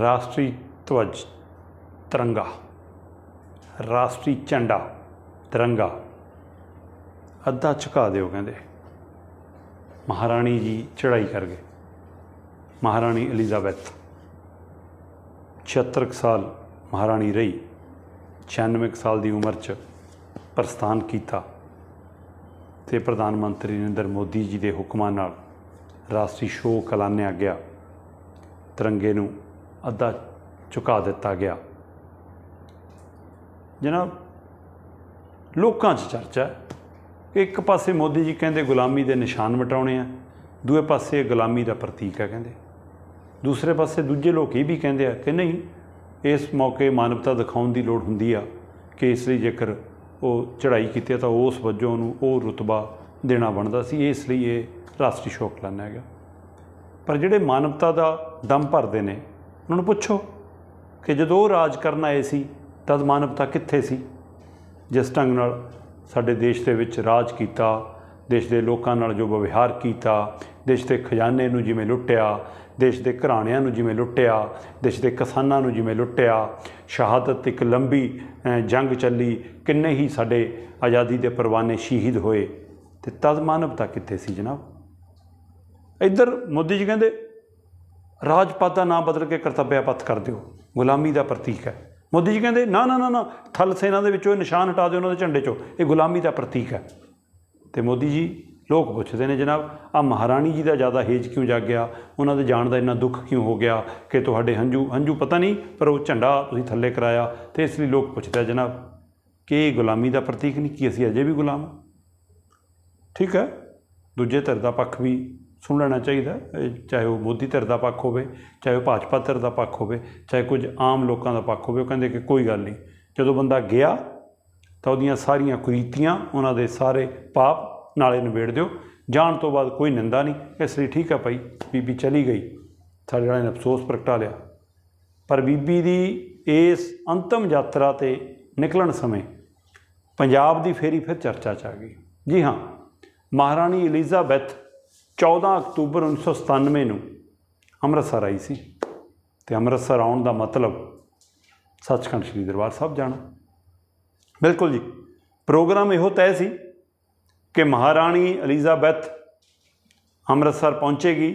ਰਾਸ਼ਟਰੀ ਧਵਜ ਤਿਰੰਗਾ ਰਾਸ਼ਟਰੀ ਝੰਡਾ ਤਿਰੰਗਾ ਅੱਧਾ ਝੁਕਾ ਦਿਓ ਕਹਿੰਦੇ ਮਹਾਰਾਣੀ ਜੀ ਚੜਾਈ ਕਰ ਗਏ ਮਹਾਰਾਣੀ ਐਲਿਜ਼ਾਬੈਥ 76 ਸਾਲ ਮਹਾਰਾਣੀ ਰਹੀ 96 ਸਾਲ ਦੀ ਉਮਰ 'ਚ ਪ੍ਰਸਥਾਨ ਕੀਤਾ ਤੇ ਪ੍ਰਧਾਨ ਮੰਤਰੀ ਨਰਿੰਦਰ ਮੋਦੀ ਜੀ ਦੇ ਹੁਕਮਾਂ ਨਾਲ ਰਾਸ਼ਟਰੀ ਸ਼ੋਕ ਐਲਾਨਿਆ ਗਿਆ ਤਿਰੰਗੇ ਨੂੰ ਅੱਧਾ ਚੁਕਾ ਦਿੱਤਾ ਗਿਆ ਜਨਾਬ ਲੋਕਾਂ 'ਚ ਚਰਚਾ ਹੈ ਕਿ ਇੱਕ ਪਾਸੇ ਮੋਦੀ ਜੀ ਕਹਿੰਦੇ ਗੁਲਾਮੀ ਦੇ ਨਿਸ਼ਾਨ ਮਟਾਉਣੇ ਆ ਦੂਏ ਪਾਸੇ ਗੁਲਾਮੀ ਦਾ ਪ੍ਰਤੀਕ ਹੈ ਕਹਿੰਦੇ ਦੂਸਰੇ ਪਾਸੇ ਦੂਜੇ ਲੋਕ ਇਹ ਵੀ ਕਹਿੰਦੇ ਆ ਕਿ ਨਹੀਂ ਇਸ ਮੌਕੇ ਮਾਨਵਤਾ ਦਿਖਾਉਣ ਦੀ ਲੋੜ ਹੁੰਦੀ ਆ ਕਿ ਇਸ ਲਈ ਜੇਕਰ ਉਹ ਚੜ੍ਹਾਈ ਕੀਤੀ ਤਾਂ ਉਸ ਵਜੋਂ ਨੂੰ ਉਹ ਰਤਬਾ ਦੇਣਾ ਬਣਦਾ ਸੀ ਇਸ ਲਈ ਇਹ ਰਾਸ਼ਟਰੀ ਸ਼ੋਕ ਲਾਨਾ ਹੈਗਾ ਪਰ ਜਿਹੜੇ ਮਾਨਵਤਾ ਦਾ ਦਮ ਭਰਦੇ ਨੇ ਉਹਨਾਂ ਨੂੰ ਪੁੱਛੋ ਕਿ ਜਦੋਂ ਉਹ ਰਾਜ ਕਰਨ ਆਏ ਸੀ ਤਦ ਮਾਨਵਤਾ ਕਿੱਥੇ ਸੀ ਜਿਸ ਢੰਗ ਨਾਲ ਸਾਡੇ ਦੇਸ਼ ਦੇ ਵਿੱਚ ਰਾਜ ਕੀਤਾ ਦੇਸ਼ ਦੇ ਲੋਕਾਂ ਨਾਲ ਜੋ ਵਿਵਹਾਰ ਕੀਤਾ ਦੇਸ਼ ਦੇ ਖਜ਼ਾਨੇ ਨੂੰ ਜਿਵੇਂ ਲੁੱਟਿਆ ਦੇਸ਼ ਦੇ ਘਰਾਣਿਆਂ ਨੂੰ ਜਿਵੇਂ ਲੁੱਟਿਆ ਦੇਸ਼ ਦੇ ਕਿਸਾਨਾਂ ਨੂੰ ਜਿਵੇਂ ਲੁੱਟਿਆ ਸ਼ਹਾਦਤ ਇੱਕ ਲੰਬੀ ਜੰਗ ਚੱਲੀ ਕਿੰਨੇ ਹੀ ਸਾਡੇ ਆਜ਼ਾਦੀ ਦੇ ਪਰਵਾਨੇ ਸ਼ਹੀਦ ਹੋਏ ਤੇ ਤਦ ਮਾਨਵਤਾ ਕਿੱਥੇ ਸੀ ਜਨਾਬ ਇੱਧਰ ਮੋਦੀ ਜੀ ਕਹਿੰਦੇ ਰਾਜ ਪਦ ਦਾ ਨਾਮ ਬਦਲ ਕੇ ਕਰਤੱਵਿਆ ਪਤ ਕਰ ਦਿਓ ਗੁਲਾਮੀ ਦਾ ਪ੍ਰਤੀਕ ਹੈ ਮੋਦੀ ਜੀ ਕਹਿੰਦੇ ਨਾ ਨਾ ਨਾ ਨਾ ਥਲ ਸੈਨਾ ਦੇ ਵਿੱਚੋਂ ਇਹ ਨਿਸ਼ਾਨ ਹਟਾ ਦਿਓ ਉਹਨਾਂ ਦੇ ਝੰਡੇ 'ਚੋਂ ਇਹ ਗੁਲਾਮੀ ਦਾ ਪ੍ਰਤੀਕ ਹੈ ਤੇ ਮੋਦੀ ਜੀ ਲੋਕ ਪੁੱਛਦੇ ਨੇ ਜਨਾਬ ਆ ਮਹਾਰਾਣੀ ਜੀ ਦਾ ਜ਼ਿਆਦਾ ਹੇਜ ਕਿਉਂ ਜਾ ਗਿਆ ਉਹਨਾਂ ਦੇ ਜਾਣ ਦਾ ਇੰਨਾ ਦੁੱਖ ਕਿਉਂ ਹੋ ਗਿਆ ਕਿ ਤੁਹਾਡੇ ਹੰਝੂ ਹੰਝੂ ਪਤਾ ਨਹੀਂ ਪਰ ਉਹ ਝੰਡਾ ਤੁਸੀਂ ਥੱਲੇ ਕਰਾਇਆ ਤੇ ਇਸ ਲਈ ਲੋਕ ਪੁੱਛਦੇ ਜਨਾਬ ਕਿ ਇਹ ਗੁਲਾਮੀ ਦਾ ਪ੍ਰਤੀਕ ਨਹੀਂ ਕੀ ਅਸੀਂ ਅਜੇ ਵੀ ਗੁਲਾਮ ਠੀਕ ਹੈ ਦੂਜੇ ਧਿਰ ਦਾ ਪੱਖ ਵੀ ਸੁਣ ਲੈਣਾ ਚਾਹੀਦਾ ਚਾਹੇ ਉਹ ਮੋਦੀ ਧਿਰ ਦਾ ਪੱਖ ਹੋਵੇ ਚਾਹੇ ਉਹ ਭਾਜਪਾ ਧਿਰ ਦਾ ਪੱਖ ਹੋਵੇ ਚਾਹੇ ਕੁਝ ਆਮ ਲੋਕਾਂ ਦਾ ਪੱਖ ਹੋਵੇ ਉਹ ਕਹਿੰਦੇ ਕਿ ਕੋਈ ਗੱਲ ਨਹੀਂ ਜਦੋਂ ਬੰਦਾ ਗਿਆ ਤਾਂ ਉਹਦੀਆਂ ਸਾਰੀਆਂ ਕੁਰੀਤੀਆਂ ਉਹਨਾਂ ਦੇ ਸਾਰੇ ਪਾਪ ਨਾਲੇ ਨਿਬੇੜ ਦਿਓ ਜਾਣ ਤੋਂ ਬਾਅਦ ਕੋਈ ਨਿੰਦਾ ਨਹੀਂ ਇਸ ਲਈ ਠੀਕ ਆ ਭਾਈ ਬੀਬੀ ਚਲੀ ਗਈ ਸਾਡੇ ਨਾਲ ਅਫਸੋਸ ਪ੍ਰਗਟਾ ਲਿਆ ਪਰ ਬੀਬੀ ਦੀ ਇਸ ਅੰਤਮ ਯਾਤਰਾ ਤੇ ਨਿਕਲਣ ਸਮੇਂ ਪੰਜਾਬ ਦੀ ਫੇਰੀ ਫਿਰ ਚਰਚਾ ਚ ਆ ਗਈ ਜੀ ਹਾਂ ਮਹਾਰਾਣੀ ਐਲਿਜ਼ਾਬੈਥ 14 ਅਕਤੂਬਰ 1997 ਨੂੰ ਅੰਮ੍ਰਿਤਸਰ ਆਈ ਸੀ ਤੇ ਅੰਮ੍ਰਿਤਸਰ ਆਉਣ ਦਾ ਮਤਲਬ ਸੱਚਖੰਡ ਸ੍ਰੀ ਦਰਬਾਰ ਸਾਹਿਬ ਜਾਣਾ ਬਿਲਕੁਲ ਜੀ ਪ੍ਰੋਗਰਾਮ ਇਹੋ ਤੈਅ ਸੀ ਕਿ ਮਹਾਰਾਣੀ ਅਲੀਜ਼ਾਬੈਥ ਅੰਮ੍ਰਿਤਸਰ ਪਹੁੰਚੇਗੀ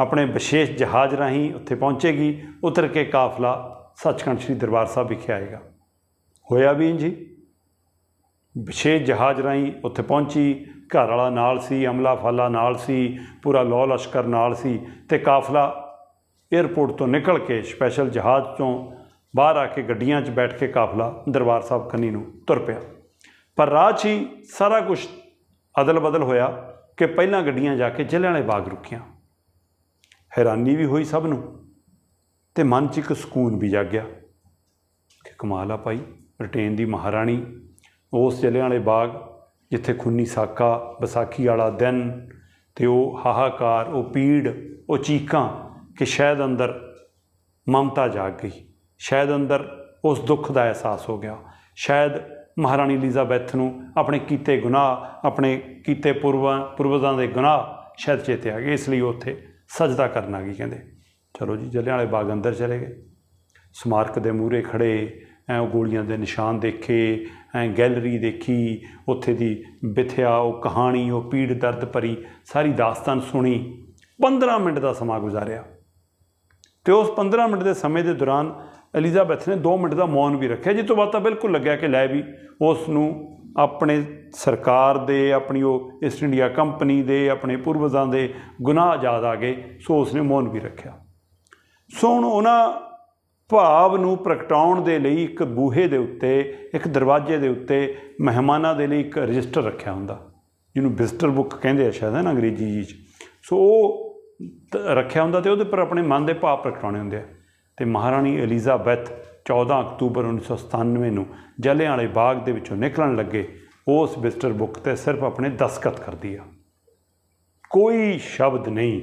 ਆਪਣੇ ਵਿਸ਼ੇਸ਼ ਜਹਾਜ਼ ਰਾਹੀਂ ਉੱਥੇ ਪਹੁੰਚੇਗੀ ਉਤਰ ਕੇ ਕਾਫਲਾ ਸੱਚਖੰਡ ਸ੍ਰੀ ਦਰਬਾਰ ਸਾਹਿਬ ਵਿਖੇ ਆਏਗਾ ਹੋਇਆ ਵੀ ਜੀ ਵਿਸ਼ੇਸ਼ ਜਹਾਜ਼ ਰਾਹੀਂ ਉੱਥੇ ਪਹੁੰਚੀ ਘਰ ਵਾਲਾ ਨਾਲ ਸੀ ਅਮਲਾ ਫਾਲਾ ਨਾਲ ਸੀ ਪੂਰਾ ਲੋ ਲਸ਼ਕਰ ਨਾਲ ਸੀ ਤੇ ਕਾਫਲਾ 에ਅਰਪੋਰਟ ਤੋਂ ਨਿਕਲ ਕੇ ਸਪੈਸ਼ਲ ਜਹਾਜ਼ ਤੋਂ ਬਾਹਰ ਆ ਕੇ ਗੱਡੀਆਂ 'ਚ ਬੈਠ ਕੇ ਕਾਫਲਾ ਦਰਬਾਰ ਸਾਹਿਬ ਖੰਨੀ ਨੂੰ ਤੁਰ ਪਿਆ ਪਰ ਰਾਹ 'ਚ ਹੀ ਸਾਰਾ ਕੁਝ ਅਦਲ ਬਦਲ ਹੋਇਆ ਕਿ ਪਹਿਲਾਂ ਗੱਡੀਆਂ ਜਾ ਕੇ ਜ਼ਿਲ੍ਹੇ ਵਾਲੇ ਬਾਗ ਰੁਕੀਆਂ ਹੈਰਾਨੀ ਵੀ ਹੋਈ ਸਭ ਨੂੰ ਤੇ ਮਨ 'ਚ ਇੱਕ ਸਕੂਨ ਵੀ ਜਾਗਿਆ ਕਿ ਕਮਾਲ ਆ ਭਾਈ ਰਟੇਨ ਦੀ ਮਹਾਰਾਣੀ ਉਸ ਜ਼ਿਲ੍ਹੇ ਵਾਲੇ ਬਾਗ ਜਿੱਥੇ ਖੁੰਨੀ ਸਾਕਾ ਵਿਸਾਖੀ ਵਾਲਾ ਦਿਨ ਤੇ ਉਹ ਹਾਹਾਕਾਰ ਉਹ ਪੀੜ ਉਹ ਚੀਕਾਂ ਕਿ ਸ਼ਾਇਦ ਅੰਦਰ ਮਮਤਾ ਜਾਗ ਗਈ ਸ਼ਾਇਦ ਅੰਦਰ ਉਸ ਦੁੱਖ ਦਾ ਅਹਿਸਾਸ ਹੋ ਗਿਆ ਸ਼ਾਇਦ ਮਹਾਰਾਣੀ ਐਲਿਜ਼ਾਬੈਥ ਨੂੰ ਆਪਣੇ ਕੀਤੇ ਗੁਨਾਹ ਆਪਣੇ ਕੀਤੇ ਪੁਰਵਾਂ ਪੁਰਵਜ਼ਾਂ ਦੇ ਗੁਨਾਹ ਸ਼ਾਇਦ ਚੇਤੇ ਆ ਗਏ ਇਸ ਲਈ ਉੱਥੇ ਸਜਦਾ ਕਰਨਾ ਆ ਗਈ ਕਹਿੰਦੇ ਚਲੋ ਜੀ ਵਾਲੇ ਬਾਗ ਅੰਦਰ ਚਲੇ ਗਏ ਸਮਾਰਕ ਦੇ ਮੂਹਰੇ ਖੜੇ ਉਹ ਗੋਲੀਆਂ ਦੇ ਨਿਸ਼ਾਨ ਦੇਖੇ ਐ ਗੈਲਰੀ ਦੇਖੀ ਉੱਥੇ ਦੀ ਵਿਥਿਆ ਉਹ ਕਹਾਣੀ ਉਹ ਪੀੜ ਦਰਦ ਭਰੀ ਸਾਰੀ ਦਾਸਤਾਨ ਸੁਣੀ 15 ਮਿੰਟ ਦਾ ਸਮਾਂ ਗੁਜ਼ਾਰਿਆ ਤੇ ਉਸ 15 ਮਿੰਟ ਦੇ ਸਮੇਂ ਦੇ ਦੌਰਾਨ ਐਲਿਜ਼ਾਬੈਥ ਨੇ 2 ਮਿੰਟ ਦਾ ਮੌਨ ਵੀ ਰੱਖਿਆ ਜਿੱਤੋਂ ਬਾਤਾਂ ਬਾਅਦ ਤਾਂ ਬਿਲਕੁਲ ਲੱਗਿਆ ਕਿ ਲੈ ਵੀ ਉਸ ਨੂੰ ਆਪਣੇ ਸਰਕਾਰ ਦੇ ਆਪਣੀ ਉਹ ਈਸਟ ਇੰਡੀਆ ਕੰਪਨੀ ਦੇ ਆਪਣੇ ਪੂਰਵਜ਼ਾਂ ਦੇ ਗੁਨਾਹ ਯਾਦ ਆ ਗਏ ਸੋ ਉਸ ਨੇ ਮੌਨ ਵੀ ਰੱਖਿਆ ਸੋ ਹੁਣ ਉਹਨਾਂ ਭਾਵ ਨੂੰ ਪ੍ਰਗਟਾਉਣ ਦੇ ਲਈ ਇੱਕ ਬੂਹੇ ਦੇ ਉੱਤੇ ਇੱਕ ਦਰਵਾਜ਼ੇ ਦੇ ਉੱਤੇ ਮਹਿਮਾਨਾਂ ਦੇ ਲਈ ਇੱਕ ਰਜਿਸਟਰ ਰੱਖਿਆ ਹੁੰਦਾ ਜਿਹਨੂੰ ਵਿਜ਼ਟਰ ਬੁੱਕ ਕਹਿੰਦੇ ਆ ਸ਼ਾਇਦ ਹੈ ਨਾ ਅੰਗਰੇਜ਼ੀ ਜੀ ਚ ਸੋ ਉਹ ਰੱਖਿਆ ਹੁੰਦਾ ਤੇ ਉਹਦੇ ਪਰ ਆਪਣੇ ਮਨ ਦੇ ਭਾਵ ਪ੍ਰਗਟਾਉਣੇ ਹੁੰਦੇ ਆ ਤੇ ਮਹਾਰਾਣੀ ਐਲਿਜ਼ਾਬੈਥ 14 ਅਕਤੂਬਰ 1997 ਨੂੰ ਜਲੇ ਵਾਲੇ ਬਾਗ ਦੇ ਵਿੱਚੋਂ ਨਿਕਲਣ ਲੱਗੇ ਉਸ ਵਿਜ਼ਟਰ ਬੁੱਕ ਤੇ ਸਿਰਫ ਆਪਣੇ ਦਸਖਤ ਕਰਦੀ ਆ ਕੋਈ ਸ਼ਬਦ ਨਹੀਂ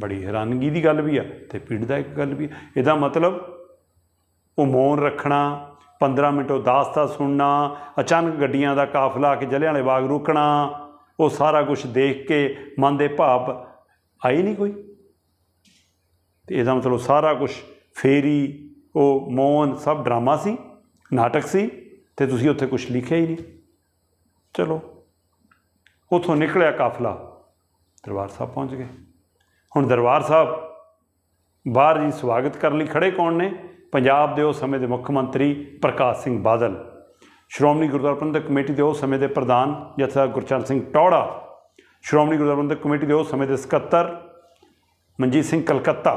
ਬੜੀ ਹੈਰਾਨਗੀ ਦੀ ਗੱਲ ਵੀ ਆ ਤੇ ਦਾ ਇੱਕ ਗੱਲ ਵੀ ਇਹਦਾ ਮਤਲਬ ਉਹ ਮੌਨ ਰੱਖਣਾ 15 ਦਾਸ ਦਾਸਤਾ ਸੁਣਨਾ ਅਚਾਨਕ ਗੱਡੀਆਂ ਦਾ ਕਾਫਲਾ ਕੇ ਜਲਿਆਂ ਵਾਲੇ ਬਾਗ ਰੁਕਣਾ ਉਹ ਸਾਰਾ ਕੁਝ ਦੇਖ ਕੇ ਮਨ ਦੇ ਭਾਵ ਆਏ ਨਹੀਂ ਕੋਈ ਤੇ ਇਹਦਾ ਮਤਲਬ ਸਾਰਾ ਕੁਝ ਫੇਰੀ ਉਹ ਮੌਨ ਸਭ ਡਰਾਮਾ ਸੀ ਨਾਟਕ ਸੀ ਤੇ ਤੁਸੀਂ ਉੱਥੇ ਕੁਝ ਲਿਖਿਆ ਹੀ ਨਹੀਂ ਚਲੋ ਉਥੋਂ ਨਿਕਲਿਆ ਕਾਫਲਾ ਦਰਬਾਰ ਸਾਹਿਬ ਪਹੁੰਚ ਗਏ ਹੁਣ ਦਰਬਾਰ ਸਾਹਿਬ ਬਾਹਰ ਜੀ ਸਵਾਗਤ ਕਰਨ ਲਈ ਖੜੇ ਕੌਣ ਨੇ ਪੰਜਾਬ ਦੇ ਉਸ ਸਮੇਂ ਦੇ ਮੁੱਖ ਮੰਤਰੀ ਪ੍ਰਕਾਸ਼ ਸਿੰਘ ਬਾਦਲ ਸ਼੍ਰੋਮਣੀ ਗੁਰਦੁਆਰਾ ਪ੍ਰਬੰਧਕ ਕਮੇਟੀ ਦੇ ਉਸ ਸਮੇਂ ਦੇ ਪ੍ਰਧਾਨ ਜਥੇਦਾਰ ਗੁਰਚਰਨ ਸਿੰਘ ਟੌੜਾ ਸ਼੍ਰੋਮਣੀ ਗੁਰਦੁਆਰਾ ਪ੍ਰਬੰਧਕ ਕਮੇਟੀ ਦੇ ਉਸ ਸਮੇਂ ਦੇ ਸਕੱਤਰ ਮਨਜੀਤ ਸਿੰਘ ਕਲਕੱਤਾ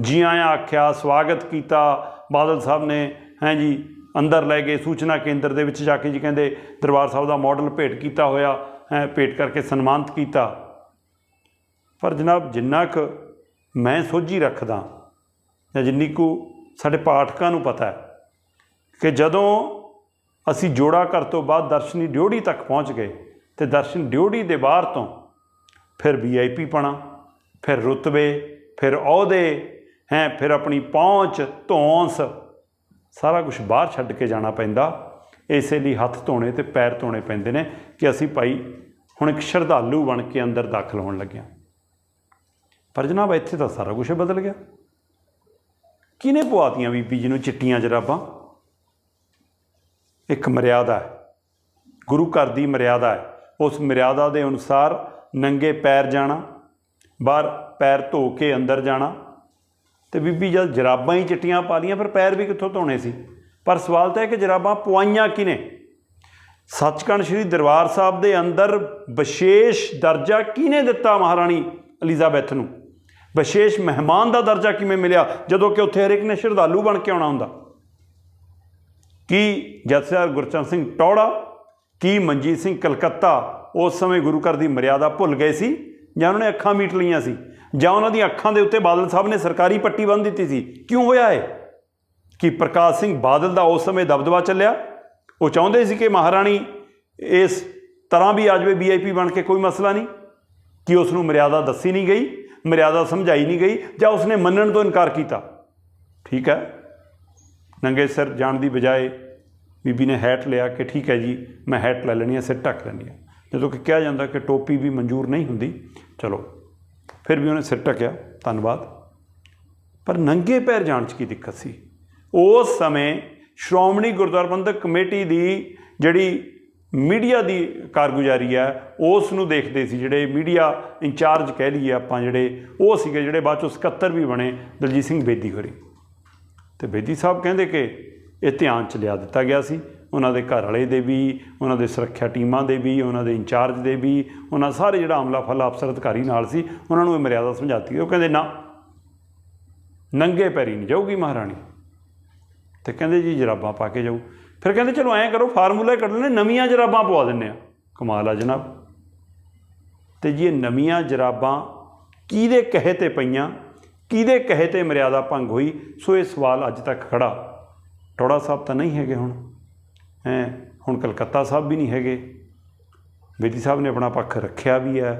ਜੀ ਆਇਆਂ ਆਖਿਆ ਸਵਾਗਤ ਕੀਤਾ ਬਾਦਲ ਸਾਹਿਬ ਨੇ ਹੈ ਜੀ ਅੰਦਰ ਲੈ ਗਏ ਸੂਚਨਾ ਕੇਂਦਰ ਦੇ ਵਿੱਚ ਜਾ ਕੇ ਜੀ ਕਹਿੰਦੇ ਦਰਬਾਰ ਸਾਹਿਬ ਦਾ ਮਾਡਲ ਭੇਟ ਕੀਤਾ ਹੋਇਆ ਹੈ ਭੇਟ ਕਰਕੇ ਸਨਮਾਨਿਤ ਕੀਤਾ ਪਰ ਜਨਾਬ ਜਿੰਨਾ ਕ ਮੈਂ ਸੋਝੀ ਰੱਖਦਾ ਜਾਂ ਜਿੰਨੀ ਕੁ ਸਾਡੇ ਪਾਠਕਾਂ ਨੂੰ ਪਤਾ ਹੈ ਕਿ ਜਦੋਂ ਅਸੀਂ ਜੋੜਾ ਘਰ ਤੋਂ ਬਾਅਦ ਦਰਸ਼ਨੀ ਡਿਉੜੀ ਤੱਕ ਪਹੁੰਚ ਗਏ ਤੇ ਦਰਸ਼ਨ ਡਿਉੜੀ ਦੇ ਬਾਹਰ ਤੋਂ ਫਿਰ ਵੀਆਈਪੀ ਪਣਾ ਫਿਰ ਰੁਤਬੇ ਫਿਰ ਅਹੁਦੇ ਹੈ ਫਿਰ ਆਪਣੀ ਪਹੁੰਚ ਧੌਂਸ ਸਾਰਾ ਕੁਝ ਬਾਹਰ ਛੱਡ ਕੇ ਜਾਣਾ ਪੈਂਦਾ ਇਸੇ ਲਈ ਹੱਥ ਧੋਣੇ ਤੇ ਪੈਰ ਧੋਣੇ ਪੈਂਦੇ ਨੇ ਕਿ ਅਸੀਂ ਭਾਈ ਹੁਣ ਇੱਕ ਸ਼ਰਧਾਲੂ ਬਣ ਕੇ ਅੰਦਰ ਦਾਖਲ ਹੋਣ ਲੱਗਿਆ ਪਰ ਜਨਾਬ ਇੱਥੇ ਤਾਂ ਸਾਰਾ ਕੁਝ ਬਦਲ ਗਿਆ ਕਿਨੇ ਪਵਾਤੀਆਂ ਬੀਬੀ ਜੀ ਨੂੰ ਚਿੱਟੀਆਂ ਜਰਾਬਾਂ ਇੱਕ ਮਰਿਆਦਾ ਹੈ ਗੁਰੂ ਘਰ ਦੀ ਮਰਿਆਦਾ ਹੈ ਉਸ ਮਰਿਆਦਾ ਦੇ ਅਨੁਸਾਰ ਨੰਗੇ ਪੈਰ ਜਾਣਾ ਬਾਹਰ ਪੈਰ ਧੋ ਕੇ ਅੰਦਰ ਜਾਣਾ ਤੇ ਬੀਬੀ ਜਦ ਜਰਾਬਾਂ ਹੀ ਚਿੱਟੀਆਂ ਪਾ ਲੀਆਂ ਫਿਰ ਪੈਰ ਵੀ ਕਿੱਥੋਂ ਧੋਣੇ ਸੀ ਪਰ ਸਵਾਲ ਤਾਂ ਹੈ ਕਿ ਜਰਾਬਾਂ ਪਵਾਈਆਂ ਕਿਨੇ ਸੱਚਖੰਡ ਸ੍ਰੀ ਦਰਬਾਰ ਸਾਹਿਬ ਦੇ ਅੰਦਰ ਵਿਸ਼ੇਸ਼ ਦਰਜਾ ਕਿਨੇ ਦਿੱਤਾ ਮਹਾਰਾਣੀ ਅਲੀਜ਼ਾਬੈਥ ਨੂੰ ਵਿਸ਼ੇਸ਼ ਮਹਿਮਾਨ ਦਾ ਦਰਜਾ ਕਿਵੇਂ ਮਿਲਿਆ ਜਦੋਂ ਕਿ ਉੱਥੇ ਹਰ ਇੱਕ ਨੇ ਸ਼ਰਧਾਲੂ ਬਣ ਕੇ ਆਉਣਾ ਹੁੰਦਾ ਕੀ ਜਥੇਦਾਰ ਗੁਰਚੰਦ ਸਿੰਘ ਟੌੜਾ ਕੀ ਮਨਜੀਤ ਸਿੰਘ ਕਲਕੱਤਾ ਉਸ ਸਮੇਂ ਗੁਰੂ ਘਰ ਦੀ ਮਰਿਆਦਾ ਭੁੱਲ ਗਏ ਸੀ ਜਾਂ ਉਹਨਾਂ ਨੇ ਅੱਖਾਂ ਮੀਟ ਲਈਆਂ ਸੀ ਜਾਂ ਉਹਨਾਂ ਦੀਆਂ ਅੱਖਾਂ ਦੇ ਉੱਤੇ ਬਾਦਲ ਸਾਹਿਬ ਨੇ ਸਰਕਾਰੀ ਪੱਟੀ ਬੰਨ ਦਿੱਤੀ ਸੀ ਕਿਉਂ ਹੋਇਆ ਹੈ ਕਿ ਪ੍ਰਕਾਸ਼ ਸਿੰਘ ਬਾਦਲ ਦਾ ਉਸ ਸਮੇਂ ਦਬਦਬਾ ਚੱਲਿਆ ਉਹ ਚਾਹੁੰਦੇ ਸੀ ਕਿ ਮਹਾਰਾਣੀ ਇਸ ਤਰ੍ਹਾਂ ਵੀ ਆ ਜਾਵੇ ਵੀਆਈਪੀ ਬਣ ਕੇ ਕੋਈ ਮਸਲਾ ਨਹੀਂ ਕਿ ਉਸ ਨੂੰ ਮਰਿਆਦਾ ਦੱਸੀ ਨਹੀਂ ਗਈ ਮਰਿਆਦਾ ਸਮਝਾਈ ਨਹੀਂ ਗਈ ਜਾਂ ਉਸਨੇ ਮੰਨਣ ਤੋਂ ਇਨਕਾਰ ਕੀਤਾ ਠੀਕ ਹੈ ਨੰਗੇ ਸਿਰ ਜਾਣ ਦੀ ਬਜਾਏ ਬੀਬੀ ਨੇ ਹੈਟ ਲਿਆ ਕਿ ਠੀਕ ਹੈ ਜੀ ਮੈਂ ਹੈਟ ਲੈ ਲੈਣੀ ਹੈ ਸਿਰ ਟੱਕ ਲੈਣੀ ਹੈ ਜਦੋਂ ਕਿ ਕਿਹਾ ਜਾਂਦਾ ਕਿ ਟੋਪੀ ਵੀ ਮਨਜ਼ੂਰ ਨਹੀਂ ਹੁੰਦੀ ਚਲੋ ਫਿਰ ਵੀ ਉਹਨੇ ਸਿਰ ਟੱਕਿਆ ਧੰਨਵਾਦ ਪਰ ਨੰਗੇ ਪੈਰ ਜਾਣ 'ਚ ਕੀ ਦਿੱਕਤ ਸੀ ਉਸ ਸਮੇਂ ਸ਼੍ਰੋਮਣੀ ਗੁਰਦੁਆਰਾ ਪ੍ਰਬੰਧਕ ਕਮੇਟੀ ਦੀ ਜਿਹੜੀ ਮੀਡੀਆ ਦੀ ਕਾਰਗੁਜ਼ਾਰੀ ਹੈ ਉਸ ਨੂੰ ਦੇਖਦੇ ਸੀ ਜਿਹੜੇ ਮੀਡੀਆ ਇੰਚਾਰਜ ਕਹਿ ਲਈਏ ਆਪਾਂ ਜਿਹੜੇ ਉਹ ਸੀਗੇ ਜਿਹੜੇ ਬਾਅਦ ਚ ਸਕੱਤਰ ਵੀ ਬਣੇ ਦਲਜੀਤ ਸਿੰਘ ਬੇਦੀ ਹੋਰੀ ਤੇ ਬੇਦੀ ਸਾਹਿਬ ਕਹਿੰਦੇ ਕਿ ਇਹ ਧਿਆਨ ਚ ਲਿਆ ਦਿੱਤਾ ਗਿਆ ਸੀ ਉਹਨਾਂ ਦੇ ਘਰ ਵਾਲੇ ਦੇ ਵੀ ਉਹਨਾਂ ਦੇ ਸੁਰੱਖਿਆ ਟੀਮਾਂ ਦੇ ਵੀ ਉਹਨਾਂ ਦੇ ਇੰਚਾਰਜ ਦੇ ਵੀ ਉਹਨਾਂ ਸਾਰੇ ਜਿਹੜਾ ਆਮਲਾ ਫਲ ਅਫਸਰ ਅਧਿਕਾਰੀ ਨਾਲ ਸੀ ਉਹਨਾਂ ਨੂੰ ਇਹ ਮਰਿਆਦਾ ਸਮਝਾਤੀ ਉਹ ਕਹਿੰਦੇ ਨਾ ਨੰਗੇ ਪੈਰੀ ਨਹੀਂ ਜਾਊਗੀ ਮਹਾਰਾਣੀ ਤੇ ਕਹਿੰਦੇ ਜੀ ਜਰਾਬਾਂ ਪਾ ਕੇ ਜਾਊ ਫਿਰ ਕਹਿੰਦੇ ਚਲੋ ਐਂ ਕਰੋ ਫਾਰਮੂਲਾ ਕੱਢ ਲੈਣੇ ਨਵੀਆਂ ਜਰਾਬਾਂ ਪਵਾ ਦਿੰਨੇ ਆ ਕਮਾਲ ਆ ਜਨਾਬ ਤੇ ਜੀ ਇਹ ਨਵੀਆਂ ਜਰਾਬਾਂ ਕਿਹਦੇ ਕਹੇ ਤੇ ਪਈਆਂ ਕਿਹਦੇ ਕਹੇ ਤੇ ਮਰਿਆਦਾ ਭੰਗ ਹੋਈ ਸੋ ਇਹ ਸਵਾਲ ਅੱਜ ਤੱਕ ਖੜਾ ਟੋੜਾ ਸਾਹਿਬ ਤਾਂ ਨਹੀਂ ਹੈਗੇ ਹੁਣ ਹੈ ਹੁਣ ਕਲਕੱਤਾ ਸਾਹਿਬ ਵੀ ਨਹੀਂ ਹੈਗੇ ਬੇਦੀ ਸਾਹਿਬ ਨੇ ਆਪਣਾ ਪੱਖ ਰੱਖਿਆ ਵੀ ਹੈ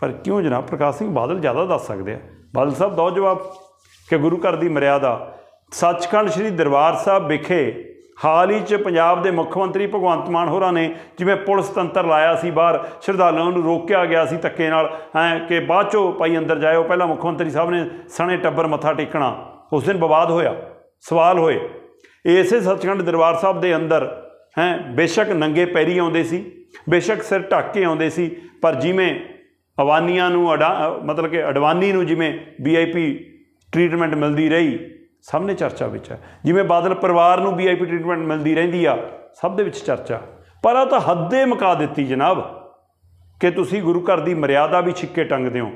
ਪਰ ਕਿਉਂ ਜਨਾਬ ਪ੍ਰਕਾਸ਼ ਸਿੰਘ ਬਾਦਲ ਜ਼ਿਆਦਾ ਦੱਸ ਸਕਦੇ ਆ ਬਾਦਲ ਸਾਹਿਬ ਦੋ ਜਵਾਬ ਕਿ ਗੁਰੂ ਘਰ ਦੀ ਮਰਿਆਦਾ ਸੱਚਖੰਡ ਸ੍ਰੀ ਦਰਬਾਰ ਸਾਹਿਬ ਵਿਖੇ ਹਾਲ ਹੀ 'ਚ ਪੰਜਾਬ ਦੇ ਮੁੱਖ ਮੰਤਰੀ ਭਗਵੰਤ ਮਾਨ ਹੋਰਾਂ ਨੇ ਜਿਵੇਂ ਪੁਲਿਸ ਤੰਤਰ ਲਾਇਆ ਸੀ ਬਾਹਰ ਸ਼ਰਧਾਲੂਆਂ ਨੂੰ ਰੋਕਿਆ ਗਿਆ ਸੀ ਤੱਕੇ ਨਾਲ ਐ ਕਿ ਬਾਅਦ 'ਚੋਂ ਪਾਈ ਅੰਦਰ ਜਾਇਓ ਪਹਿਲਾਂ ਮੁੱਖ ਮੰਤਰੀ ਸਾਹਿਬ ਨੇ ਸਣੇ ਟੱਬਰ ਮੱਥਾ ਟੇਕਣਾ ਉਸ ਦਿਨ ਬਵਾਦ ਹੋਇਆ ਸਵਾਲ ਹੋਏ ਇਸੇ ਸੱਚਖੰਡ ਦਰਬਾਰ ਸਾਹਿਬ ਦੇ ਅੰਦਰ ਹੈ ਬੇਸ਼ੱਕ ਨੰਗੇ ਪੈਰੀ ਆਉਂਦੇ ਸੀ ਬੇਸ਼ੱਕ ਸਿਰ ਢੱਕ ਕੇ ਆਉਂਦੇ ਸੀ ਪਰ ਜਿਵੇਂ ਅਵਾਨੀਆਂ ਨੂੰ ਮਤਲਬ ਕਿ ਅਡਵਾਨੀ ਨੂੰ ਜਿਵੇਂ ਵੀਆਈਪੀ ਟ੍ਰੀਟਮੈਂਟ ਮਿਲਦੀ ਰਹੀ ਸਾਹਮਣੇ ਚਰਚਾ ਵਿੱਚ ਹੈ ਜਿਵੇਂ ਬਾਦਲ ਪਰਿਵਾਰ ਨੂੰ ਵੀਆਈਪੀ ਟ੍ਰੀਟਮੈਂਟ ਮਿਲਦੀ ਰਹਿੰਦੀ ਆ ਸਭ ਦੇ ਵਿੱਚ ਚਰਚਾ ਪਰ ਆ ਤਾਂ ਹੱਦੇ ਮਕਾ ਦਿੱਤੀ ਜਨਾਬ ਕਿ ਤੁਸੀਂ ਗੁਰੂ ਘਰ ਦੀ ਮਰਿਆਦਾ ਵੀ ਛਿੱਕੇ ਟੰਗਦੇ ਹੋ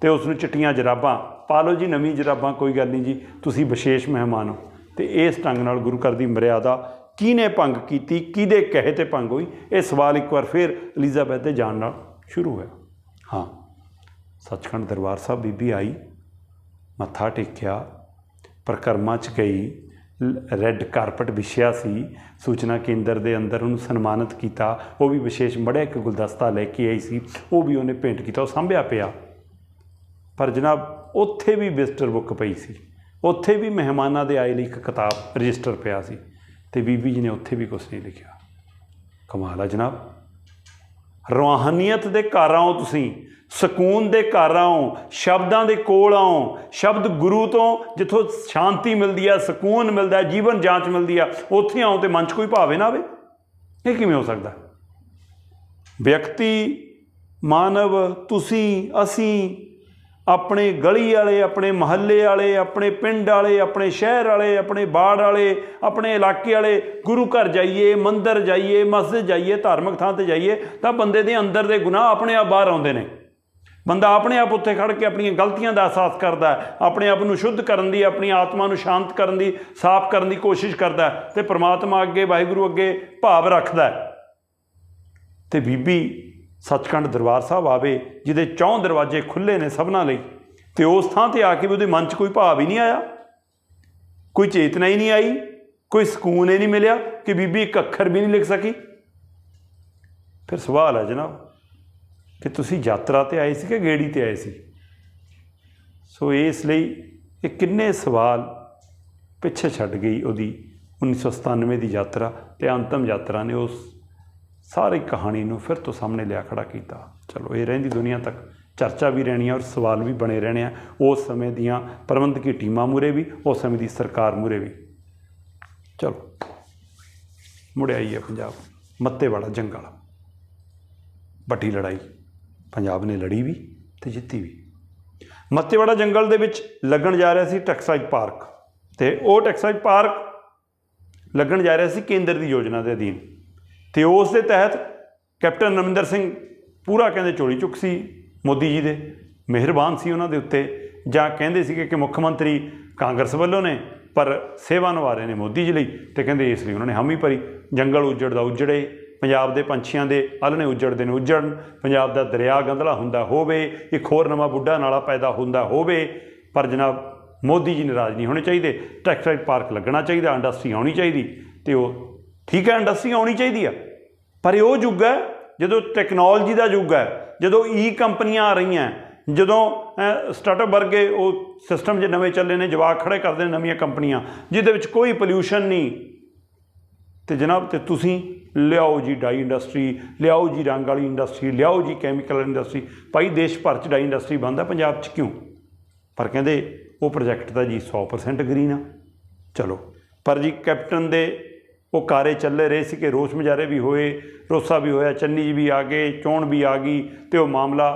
ਤੇ ਉਸ ਨੂੰ ਚਿੱਟੀਆਂ ਜਰਾਬਾਂ ਪਾ ਲਓ ਜੀ ਨਵੀਂ ਜਰਾਬਾਂ ਕੋਈ ਗੱਲ ਨਹੀਂ ਜੀ ਤੁਸੀਂ ਵਿਸ਼ੇਸ਼ ਮਹਿਮਾਨ ਹੋ ਤੇ ਇਸ ਟੰਗ ਨਾਲ ਗੁਰੂ ਘਰ ਦੀ ਮਰਿਆਦਾ ਕਿਹਨੇ ਭੰਗ ਕੀਤੀ ਕਿਹਦੇ ਕਹੇ ਤੇ ਭੰਗ ਹੋਈ ਇਹ ਸਵਾਲ ਇੱਕ ਵਾਰ ਫਿਰ ਅਲੀਜ਼ਾਬੈਥ ਦੇ ਜਾਣ ਨਾਲ ਸ਼ੁਰੂ ਹੋਇਆ ਹਾਂ ਸੱਚਖੰਡ ਦਰਬਾਰ ਸਾਹਿਬ ਬੀਬੀ ਆਈ ਮੱਥਾ ਟੇਕਿਆ ਪ੍ਰਕਰਮਾ 'ਚ ਗਈ ਰੈੱਡ ਕਾਰਪਟ ਵਿਛਿਆ ਸੀ ਸੂਚਨਾ ਕੇਂਦਰ ਦੇ ਅੰਦਰ ਉਹਨੂੰ ਸਨਮਾਨਿਤ ਕੀਤਾ ਉਹ ਵੀ ਵਿਸ਼ੇਸ਼ ਮੜਿਆ ਇੱਕ ਗੁਲਦਸਤਾ ਲੈ ਕੇ ਆਈ ਸੀ ਉਹ ਵੀ ਉਹਨੇ ਪੇਂਟ ਕੀਤਾ ਉਹ ਸੰਭਿਆ ਪਿਆ ਪਰ ਜਨਾਬ ਉੱਥੇ ਵੀ ਵਿਜ਼ਟਰ ਬੁੱਕ ਪਈ ਸੀ ਉੱਥੇ ਵੀ ਮਹਿਮਾਨਾਂ ਦੇ ਆਏ ਲਈ ਇੱਕ ਕਿਤਾਬ ਰਜਿਸਟਰ ਪਿਆ ਸੀ ਤੇ ਬੀਬੀ ਜੀ ਨੇ ਉੱਥੇ ਵੀ ਕੁਝ ਨਹੀਂ ਲਿਖਿਆ ਕਮਾਲ ਆ ਜਨਾਬ ਰੂਹਾਨੀਅਤ ਦੇ ਘਰ ਆਓ ਤੁਸੀਂ ਸਕੂਨ ਦੇ ਘਰ ਆਓ ਸ਼ਬਦਾਂ ਦੇ ਕੋਲ ਆਓ ਸ਼ਬਦ ਗੁਰੂ ਤੋਂ ਜਿੱਥੋਂ ਸ਼ਾਂਤੀ ਮਿਲਦੀ ਆ ਸਕੂਨ ਮਿਲਦਾ ਹੈ ਜੀਵਨ ਜਾਂਚ ਮਿਲਦੀ ਆ ਉੱਥੇ ਆਉ ਤੇ ਮਨ 'ਚ ਕੋਈ ਭਾਵੇ ਨਾ ਆਵੇ ਇਹ ਕਿਵੇਂ ਹੋ ਸਕਦਾ ਵਿਅਕਤੀ ਮਾਨਵ ਤੁਸੀਂ ਅਸੀਂ ਆਪਣੇ ਗਲੀ ਵਾਲੇ ਆਪਣੇ ਮਹੱਲੇ ਵਾਲੇ ਆਪਣੇ ਪਿੰਡ ਵਾਲੇ ਆਪਣੇ ਸ਼ਹਿਰ ਵਾਲੇ ਆਪਣੇ ਬਾੜ ਵਾਲੇ ਆਪਣੇ ਇਲਾਕੇ ਵਾਲੇ ਗੁਰੂ ਘਰ ਜਾਈਏ ਮੰਦਿਰ ਜਾਈਏ ਮਸਜਿਦ ਜਾਈਏ ਧਾਰਮਿਕ ਥਾਂ ਤੇ ਜਾਈਏ ਤਾਂ ਬੰਦੇ ਦੇ ਅੰਦਰ ਦੇ ਗੁਨਾਹ ਆਪਣੇ ਆਪ ਬਾਹਰ ਆਉਂਦੇ ਨੇ ਬੰਦਾ ਆਪਣੇ ਆਪ ਉੱਥੇ ਖੜ ਕੇ ਆਪਣੀਆਂ ਗਲਤੀਆਂ ਦਾ ਅਹਿਸਾਸ ਕਰਦਾ ਹੈ ਆਪਣੇ ਆਪ ਨੂੰ ਸ਼ੁੱਧ ਕਰਨ ਦੀ ਆਪਣੀ ਆਤਮਾ ਨੂੰ ਸ਼ਾਂਤ ਕਰਨ ਦੀ ਸਾਫ਼ ਕਰਨ ਦੀ ਕੋਸ਼ਿਸ਼ ਕਰਦਾ ਤੇ ਪ੍ਰਮਾਤਮਾ ਅੱਗੇ ਵਾਹਿਗੁਰੂ ਅੱਗੇ ਭਾਵ ਰੱਖਦਾ ਤੇ ਬੀਬੀ ਸੱਚਖੰਡ ਦਰਬਾਰ ਸਾਹਿਬ ਆਵੇ ਜਿਹਦੇ ਚੌਂ ਦਰਵਾਜ਼ੇ ਖੁੱਲੇ ਨੇ ਸਭਨਾਂ ਲਈ ਤੇ ਉਸ ਥਾਂ ਤੇ ਆ ਕੇ ਵੀ ਉਹਦੇ ਮਨ 'ਚ ਕੋਈ ਭਾਵ ਹੀ ਨਹੀਂ ਆਇਆ ਕੋਈ ਚੇਤਨਾ ਹੀ ਨਹੀਂ ਆਈ ਕੋਈ ਸਕੂਨ ਹੀ ਨਹੀਂ ਮਿਲਿਆ ਕਿ ਬੀਬੀ ਇੱਕ ਅੱਖਰ ਵੀ ਨਹੀਂ ਲਿਖ ਸਕੀ ਫਿਰ ਸਵਾਲ ਹੈ ਜਨਾਬ ਕਿ ਤੁਸੀਂ ਯਾਤਰਾ ਤੇ ਆਏ ਸੀ ਕਿ ਗੇੜੀ ਤੇ ਆਏ ਸੀ ਸੋ ਇਸ ਲਈ ਇਹ ਕਿੰਨੇ ਸਵਾਲ ਪਿੱਛੇ ਛੱਡ ਗਈ ਉਹਦੀ 1997 ਦੀ ਯਾਤਰਾ ਤੇ ਅੰਤਮ ਯਾਤਰਾ ਨੇ ਉਸ ਸਾਰੀ ਕਹਾਣੀ ਨੂੰ ਫਿਰ ਤੋਂ ਸਾਹਮਣੇ ਲਿਆ ਖੜਾ ਕੀਤਾ ਚਲੋ ਇਹ ਰਹਿੰਦੀ ਦੁਨੀਆ ਤੱਕ ਚਰਚਾ ਵੀ ਰਹਿਣੀ ਹੈ ਔਰ ਸਵਾਲ ਵੀ ਬਣੇ ਰਹਿਣੇ ਆ ਉਸ ਸਮੇਂ ਦੀਆਂ ਪ੍ਰਬੰਧਕੀ ਟੀਮਾਂ ਮੂਰੇ ਵੀ ਉਸ ਸਮੇਂ ਦੀ ਸਰਕਾਰ ਮੂਰੇ ਵੀ ਚਲੋ ਮੁੜੇ ਆਈਏ ਪੰਜਾਬ ਵਾਲਾ ਜੰਗਲ ਵੱਡੀ ਲੜਾਈ ਪੰਜਾਬ ਨੇ ਲੜੀ ਵੀ ਤੇ ਜਿੱਤੀ ਵੀ ਵਾਲਾ ਜੰਗਲ ਦੇ ਵਿੱਚ ਲੱਗਣ ਜਾ ਰਿਹਾ ਸੀ ਟੈਕਸਾਈਜ਼ ਪਾਰਕ ਤੇ ਉਹ ਟੈਕਸਾਈਜ਼ ਪਾਰਕ ਲੱਗਣ ਜਾ ਰਿਹਾ ਸੀ ਕੇਂਦਰ ਦੀ ਯੋਜਨਾ ਦੇ ਅਧੀਨ ਤੇ ਉਸ ਦੇ ਤਹਿਤ ਕੈਪਟਨ ਰਮਿੰਦਰ ਸਿੰਘ ਪੂਰਾ ਕਹਿੰਦੇ ਚੋਰੀ ਚੁੱਕ ਸੀ ਮੋਦੀ ਜੀ ਦੇ ਮਿਹਰਬਾਨ ਸੀ ਉਹਨਾਂ ਦੇ ਉੱਤੇ ਜਾਂ ਕਹਿੰਦੇ ਸੀਗੇ ਕਿ ਮੁੱਖ ਮੰਤਰੀ ਕਾਂਗਰਸ ਵੱਲੋਂ ਨੇ ਪਰ ਸੇਵਾ ਨਿਵਾਰੇ ਨੇ ਮੋਦੀ ਜੀ ਲਈ ਤੇ ਕਹਿੰਦੇ ਇਸ ਲਈ ਉਹਨਾਂ ਨੇ ਹਮੀ ਭਰੀ ਜੰਗਲ ਉਜੜਦਾ ਉਜੜੇ ਪੰਜਾਬ ਦੇ ਪੰਛੀਆਂ ਦੇ ਅਲਨੇ ਉਜੜਦੇ ਨੇ ਉਜੜਨ ਪੰਜਾਬ ਦਾ ਦਰਿਆ ਗੰਦਲਾ ਹੁੰਦਾ ਹੋਵੇ ਇੱਕ ਹੋਰ ਨਵਾਂ ਬੁੱਢਾ ਨਾਲਾ ਪੈਦਾ ਹੁੰਦਾ ਹੋਵੇ ਪਰ ਜਨਾਬ ਮੋਦੀ ਜੀ ਨਾਰਾਜ਼ ਨਹੀਂ ਹੋਣੇ ਚਾਹੀਦੇ ਟੈਕਸਟਾਈਲ ਪਾਰਕ ਲੱਗਣਾ ਚਾਹੀਦਾ ਇੰਡਸਟਰੀ ਆਉਣੀ ਚਾਹੀਦੀ ਤੇ ਉਹ ਠੀਕ ਹੈ ਇੰਡਸਟਰੀ ਆਉਣੀ ਚਾਹੀਦੀ ਆ ਪਰ ਇਹ ਉਹ ਯੁੱਗ ਹੈ ਜਦੋਂ ਟੈਕਨੋਲੋਜੀ ਦਾ ਯੁੱਗ ਹੈ ਜਦੋਂ ਈ e ਕੰਪਨੀਆਂ ਆ ਰਹੀਆਂ ਜਦੋਂ ਸਟਾਰਟਅਪ ਵਰਗੇ ਉਹ ਸਿਸਟਮ ਜੇ ਨਵੇਂ ਚੱਲੇ ਨੇ ਜਵਾਕ ਖੜੇ ਕਰਦੇ ਨੇ ਨਵੀਆਂ ਕੰਪਨੀਆਂ ਜਿਹਦੇ ਵਿੱਚ ਕੋਈ ਪੋਲੂਸ਼ਨ ਨਹੀਂ ਤੇ ਜਨਾਬ ਤੇ ਤੁਸੀਂ ਲਿਆਓ ਜੀ ਡਾਈ ਇੰਡਸਟਰੀ ਲਿਆਓ ਜੀ ਰੰਗ ਵਾਲੀ ਇੰਡਸਟਰੀ ਲਿਆਓ ਜੀ ਕੈਮੀਕਲ ਇੰਡਸਟਰੀ ਭਾਈ ਦੇਸ਼ ਭਰ ਚ ਡਾਈ ਇੰਡਸਟਰੀ ਬੰਦ ਆ ਪੰਜਾਬ ਚ ਕਿਉਂ ਪਰ ਕਹਿੰਦੇ ਉਹ ਪ੍ਰੋਜੈਕਟ ਦਾ ਜੀ 100% ਗ੍ਰੀਨ ਆ ਚਲੋ ਪਰ ਜੀ ਕੈਪਟਨ ਦੇ ਉਹ ਕਾਰੇ ਚੱਲੇ ਰਹੇ ਸੀ ਕਿ ਰੋਸ ਮਜਾਰੇ ਵੀ ਹੋਏ ਰੋਸਾ ਵੀ ਹੋਇਆ ਚੰਨੀ ਜੀ ਵੀ ਆ ਗਏ ਚੋਣ ਵੀ ਆ ਗਈ ਤੇ ਉਹ ਮਾਮਲਾ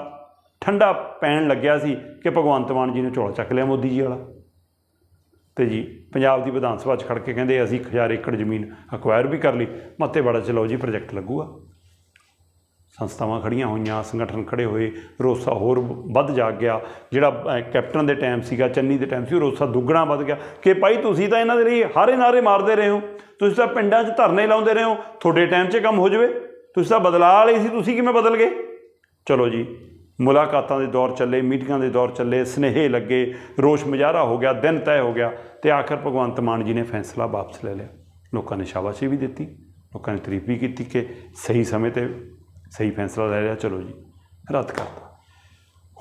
ਠੰਡਾ ਪੈਣ ਲੱਗਿਆ ਸੀ ਕਿ ਭਗਵੰਤ ਮਾਨ ਜੀ ਨੇ ਝੋਲਾ ਚੱਕ ਲਿਆ ਮੋਦੀ ਜੀ ਵਾਲਾ ਤੇ ਜੀ ਪੰਜਾਬ ਦੀ ਵਿਧਾਨ ਸਭਾ 'ਚ ਖੜ ਕੇ ਕਹਿੰਦੇ ਅਸੀਂ 1000 ਏਕੜ ਜ਼ਮੀਨ ਅਕਵਾਇਰ ਵੀ ਕਰ ਲਈ ਮੱਤੇ ਬੜਾ ਚਲਾਓ ਜੀ ਪ੍ਰੋਜੈਕਟ ਲੱਗੂਗਾ ਸੰਸਥਾਵਾਂ ਖੜੀਆਂ ਹੋਈਆਂ ਸੰਗਠਨ ਖੜੇ ਹੋਏ ਰੋਸਾ ਹੋਰ ਵੱਧ ਜਾ ਗਿਆ ਜਿਹੜਾ ਕੈਪਟਨ ਦੇ ਟਾਈਮ ਸੀਗਾ ਚੰਨੀ ਦੇ ਟਾਈਮ ਸੀ ਰੋਸਾ ਦੁੱਗਣਾ ਵੱਧ ਗਿਆ ਕਿ ਭਾਈ ਤੁਸੀਂ ਤਾਂ ਇਹਨਾਂ ਦੇ ਲਈ ਹਾਰੇ ਨਾਰੇ ਮਾਰਦੇ ਰਹੇ ਹੋ ਤੁਸੀਂ ਤਾਂ ਪਿੰਡਾਂ 'ਚ ਧਰਨੇ ਲਾਉਂਦੇ ਰਹੇ ਹੋ ਤੁਹਾਡੇ ਟਾਈਮ 'ਚ ਕੰਮ ਹੋ ਜਾਵੇ ਤੁਸੀਂ ਤਾਂ ਬਦਲਾਅ ਲਈ ਸੀ ਤੁਸੀਂ ਕਿਵੇਂ ਬਦਲ ਗਏ ਚਲੋ ਜੀ ਮੁਲਾਕਾਤਾਂ ਦੇ ਦੌਰ ਚੱਲੇ ਮੀਟਿੰਗਾਂ ਦੇ ਦੌਰ ਚੱਲੇ ਸਨੇਹੇ ਲੱਗੇ ਰੋਸ਼ ਮਜਾਰਾ ਹੋ ਗਿਆ ਦਿਨ ਤੈਅ ਹੋ ਗਿਆ ਤੇ ਆਖਰ ਭਗਵੰਤ ਮਾਨ ਜੀ ਨੇ ਫੈਸਲਾ ਵਾਪਸ ਲੈ ਲਿਆ ਲੋਕਾਂ ਨੇ ਸ਼ਾਬਾਸ਼ੀ ਵੀ ਦਿੱਤੀ ਲੋਕਾਂ ਨੇ ਤਰੀਫ ਵੀ ਕੀਤੀ ਕਿ ਸਹੀ ਸਮੇਂ ਤੇ ਸਹੀ ਫੈਸਲਾ ਲੈ ਲਿਆ ਚਲੋ ਜੀ ਰੱਦ ਕਰਤਾ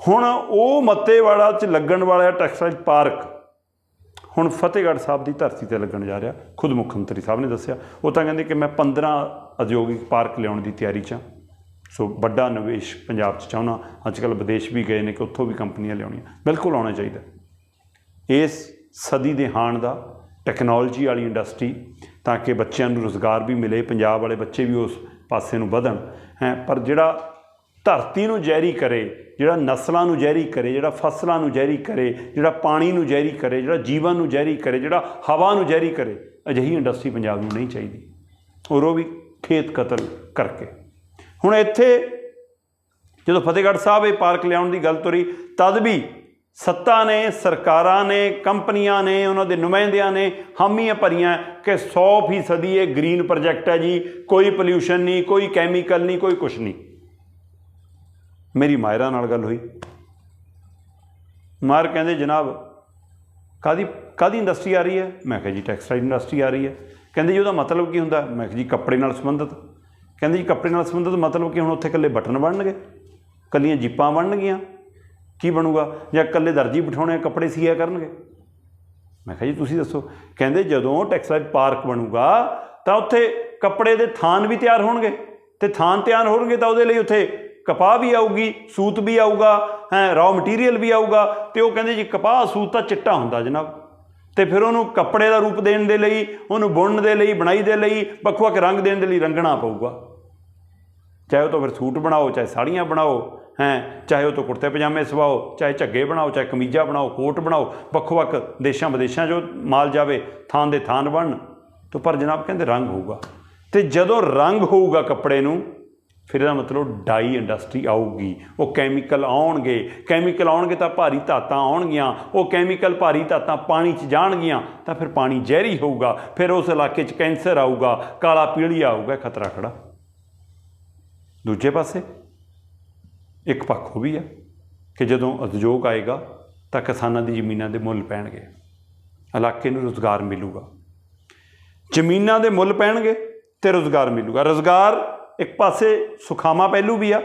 ਹੁਣ ਉਹ ਮੱਤੇ ਵਾਲਾ 'ਚ ਲੱਗਣ ਵਾਲਾ ਟੈਕਸਟਾਈਲ ਪਾਰਕ ਹੁਣ ਫਤਿਹਗੜ੍ਹ ਸਾਹਿਬ ਦੀ ਧਰਤੀ ਤੇ ਲੱਗਣ ਜਾ ਰਿਹਾ ਖੁਦ ਮੁੱਖ ਮੰਤਰੀ ਸਾਹਿਬ ਨੇ ਦੱਸਿਆ ਉਹ ਤਾਂ ਕਹਿੰਦੇ ਕਿ ਮੈਂ 15 ਉਦਯੋਗਿਕ ਪਾਰਕ ਲਿਆਉਣ ਦੀ ਤਿਆਰੀ 'ਚ ਸੋ ਵੱਡਾ ਨਿਵੇਸ਼ ਪੰਜਾਬ 'ਚ ਚਾਹੁੰਨਾ ਅੱਜ ਕੱਲ ਵਿਦੇਸ਼ ਵੀ ਗਏ ਨੇ ਕਿ ਉੱਥੋਂ ਵੀ ਕੰਪਨੀਆਂ ਲਿਆਉਣੀਆਂ ਬਿਲਕੁਲ ਆਉਣਾ ਚਾਹੀਦਾ ਇਸ ਸਦੀ ਦੇ ਹਾਣ ਦਾ ਟੈਕਨੋਲੋਜੀ ਵਾਲੀ ਇੰਡਸਟਰੀ ਤਾਂ ਕਿ ਬੱਚਿਆਂ ਨੂੰ ਰੋਜ਼ਗਾਰ ਵੀ ਮਿਲੇ ਪੰਜਾਬ ਵਾਲੇ ਬੱਚੇ ਵੀ ਉਸ ਪਾਸੇ ਨੂੰ ਵਧਣ ਹੈ ਪਰ ਜਿਹੜਾ ਧਰਤੀ ਨੂੰ ਜ਼ਹਿਰੀ ਕਰੇ ਜਿਹੜਾ ਨਸਲਾਂ ਨੂੰ ਜ਼ਹਿਰੀ ਕਰੇ ਜਿਹੜਾ ਫਸਲਾਂ ਨੂੰ ਜ਼ਹਿਰੀ ਕਰੇ ਜਿਹੜਾ ਪਾਣੀ ਨੂੰ ਜ਼ਹਿਰੀ ਕਰੇ ਜਿਹੜਾ ਜੀਵਨ ਨੂੰ ਜ਼ਹਿਰੀ ਕਰੇ ਜਿਹੜਾ ਹਵਾ ਨੂੰ ਜ਼ਹਿਰੀ ਕਰੇ ਅਜਿਹੀ ਇੰਡਸਟਰੀ ਪੰਜਾਬ ਨੂੰ ਨਹੀਂ ਚਾਹੀਦੀ ਔਰ ਉਹ ਵੀ ਖੇਤ ਕਤਲ ਕਰਕੇ ਹੁਣ ਇੱਥੇ ਜਦੋਂ ਫਤਿਹਗੜ੍ਹ ਸਾਹਿਬ ਇਹ ਪਾਰਕ ਲਿਆਉਣ ਦੀ ਗੱਲ ਤੁਰੀ ਤਦ ਵੀ ਸੱਤਾ ਨੇ ਸਰਕਾਰਾਂ ਨੇ ਕੰਪਨੀਆਂ ਨੇ ਉਹਨਾਂ ਦੇ ਨੁਮਾਇੰਦਿਆਂ ਨੇ ਹਾਮੀਆਂ ਭਰੀਆਂ ਕਿ 100% ਇਹ ਗ੍ਰੀਨ ਪ੍ਰੋਜੈਕਟ ਹੈ ਜੀ ਕੋਈ ਪੋਲੂਸ਼ਨ ਨਹੀਂ ਕੋਈ ਕੈਮੀਕਲ ਨਹੀਂ ਕੋਈ ਕੁਝ ਨਹੀਂ ਮੇਰੀ ਮਾਇਰਾ ਨਾਲ ਗੱਲ ਹੋਈ ਮਾਰ ਕਹਿੰਦੇ ਜਨਾਬ ਕਾਦੀ ਕਾਦੀ ਇੰਡਸਟਰੀ ਆ ਰਹੀ ਹੈ ਮੈਂ ਕਿਹਾ ਜੀ ਟੈਕਸਟਾਈਲ ਇੰਡਸਟਰੀ ਆ ਰਹੀ ਹੈ ਕਹਿੰਦੇ ਜੀ ਉਹਦਾ ਮਤਲਬ ਕੀ ਹੁੰਦਾ ਮੈਂ ਕਿਹਾ ਜੀ ਕੱਪੜੇ ਨਾਲ ਸੰਬੰਧਿਤ ਕਹਿੰਦੇ ਜੀ ਕੱਪੜੇ ਨਾਲ ਸੰਬੰਧਿਤ ਮਤਲਬ ਕਿ ਹੁਣ ਉੱਥੇ ਇਕੱਲੇ ਬਟਨ ਬਣਨਗੇ ਕੱਲੀਆਂ ਜਿੱਪਾਂ ਬਣਨਗੀਆਂ ਕੀ ਬਣੂਗਾ ਜਾਂ ਇਕੱਲੇ ਦਰਜੀ ਬਿਠਾਉਣੇ ਕੱਪੜੇ ਸੀਆ ਕਰਨਗੇ ਮੈਂ ਕਿਹਾ ਜੀ ਤੁਸੀਂ ਦੱਸੋ ਕਹਿੰਦੇ ਜਦੋਂ ਟੈਕਸਟਾਈਲ ਪਾਰਕ ਬਣੂਗਾ ਤਾਂ ਉੱਥੇ ਕੱਪੜੇ ਦੇ ਥਾਨ ਵੀ ਤਿਆਰ ਹੋਣਗੇ ਤੇ ਥਾਨ ਤਿਆਰ ਹੋਣਗੇ ਤਾਂ ਉਹਦੇ ਲਈ ਉੱਥੇ ਕਪਾਹ ਵੀ ਆਊਗੀ ਸੂਤ ਵੀ ਆਊਗਾ ਹੈ ਰੌ ਮਟੀਰੀਅਲ ਵੀ ਆਊਗਾ ਤੇ ਉਹ ਕਹਿੰਦੇ ਜੀ ਕਪਾਹ ਸੂਤ ਤਾਂ ਚਿੱਟਾ ਹੁੰਦਾ ਜਨਾਬ ਤੇ ਫਿਰ ਉਹਨੂੰ ਕੱਪੜੇ ਦਾ ਰੂਪ ਦੇਣ ਦੇ ਲਈ ਉਹਨੂੰ ਬੁਣਨ ਦੇ ਲਈ ਬਣਾਈ ਦੇ ਲਈ ਵੱਖ-ਵੱਖ ਰੰਗ ਦੇਣ ਦੇ ਲਈ ਰੰਗਣਾ ਪਊਗਾ ਚਾਹੇ ਉਹ ਤਾਂ ਫਿਰ ਸੂਟ ਬਣਾਓ ਚਾਹੇ ਸਾੜੀਆਂ ਬਣਾਓ ਹੈ ਚਾਹੇ ਉਹ ਤੋਂ ਕੁੜਤੇ ਪਜਾਮੇ ਸਵਾਓ ਚਾਹੇ ਝੱਗੇ ਬਣਾਓ ਚਾਹੇ ਕਮੀਜ਼ਾ ਬਣਾਓ ਕੋਟ ਬਣਾਓ ਵੱਖੋ ਵੱਖ ਦੇਸ਼ਾਂ ਵਿਦੇਸ਼ਾਂ ਜੋ ਮਾਲ ਜਾਵੇ ਥਾਂ ਦੇ ਥਾਂ ਬਣ ਤੋ ਪਰ ਜਨਾਬ ਕਹਿੰਦੇ ਰੰਗ ਹੋਊਗਾ ਤੇ ਜਦੋਂ ਰੰਗ ਹੋਊਗਾ ਕੱਪੜੇ ਨੂੰ ਫਿਰ ਇਹਦਾ ਮਤਲਬ ਡਾਈ ਇੰਡਸਟਰੀ ਆਊਗੀ ਉਹ ਕੈਮੀਕਲ ਆਉਣਗੇ ਕੈਮੀਕਲ ਆਉਣਗੇ ਤਾਂ ਭਾਰੀ ਧਾਤਾਂ ਆਉਣਗੀਆਂ ਉਹ ਕੈਮੀਕਲ ਭਾਰੀ ਧਾਤਾਂ ਪਾਣੀ 'ਚ ਜਾਣਗੀਆਂ ਤਾਂ ਫਿਰ ਪਾਣੀ ਜ਼ਹਿਰੀ ਹੋਊਗਾ ਫਿਰ ਉਸ ਇਲਾਕੇ 'ਚ ਕੈਂਸਰ ਆਊਗਾ ਕਾਲਾ ਪੀਲੀਆ ਆਊਗਾ ਖਤਰਾ ਖੜਾ ਦੂਜੇ ਪਾਸੇ ਇੱਕ ਪੱਖ ਉਹ ਵੀ ਆ ਕਿ ਜਦੋਂ ਉਦਯੋਗ ਆਏਗਾ ਤਾਂ ਕਿਸਾਨਾਂ ਦੀ ਜ਼ਮੀਨਾਂ ਦੇ ਮੁੱਲ ਪੈਣਗੇ ਇਲਾਕੇ ਨੂੰ ਰੋਜ਼ਗਾਰ ਮਿਲੂਗਾ ਜ਼ਮੀਨਾਂ ਦੇ ਮੁੱਲ ਪੈਣਗੇ ਤੇ ਰੋਜ਼ਗਾਰ ਮਿਲੂਗਾ ਰੋਜ਼ਗਾਰ ਇੱਕ ਪਾਸੇ ਸੁਖਾਵਾ ਪਹਿਲੂ ਵੀ ਆ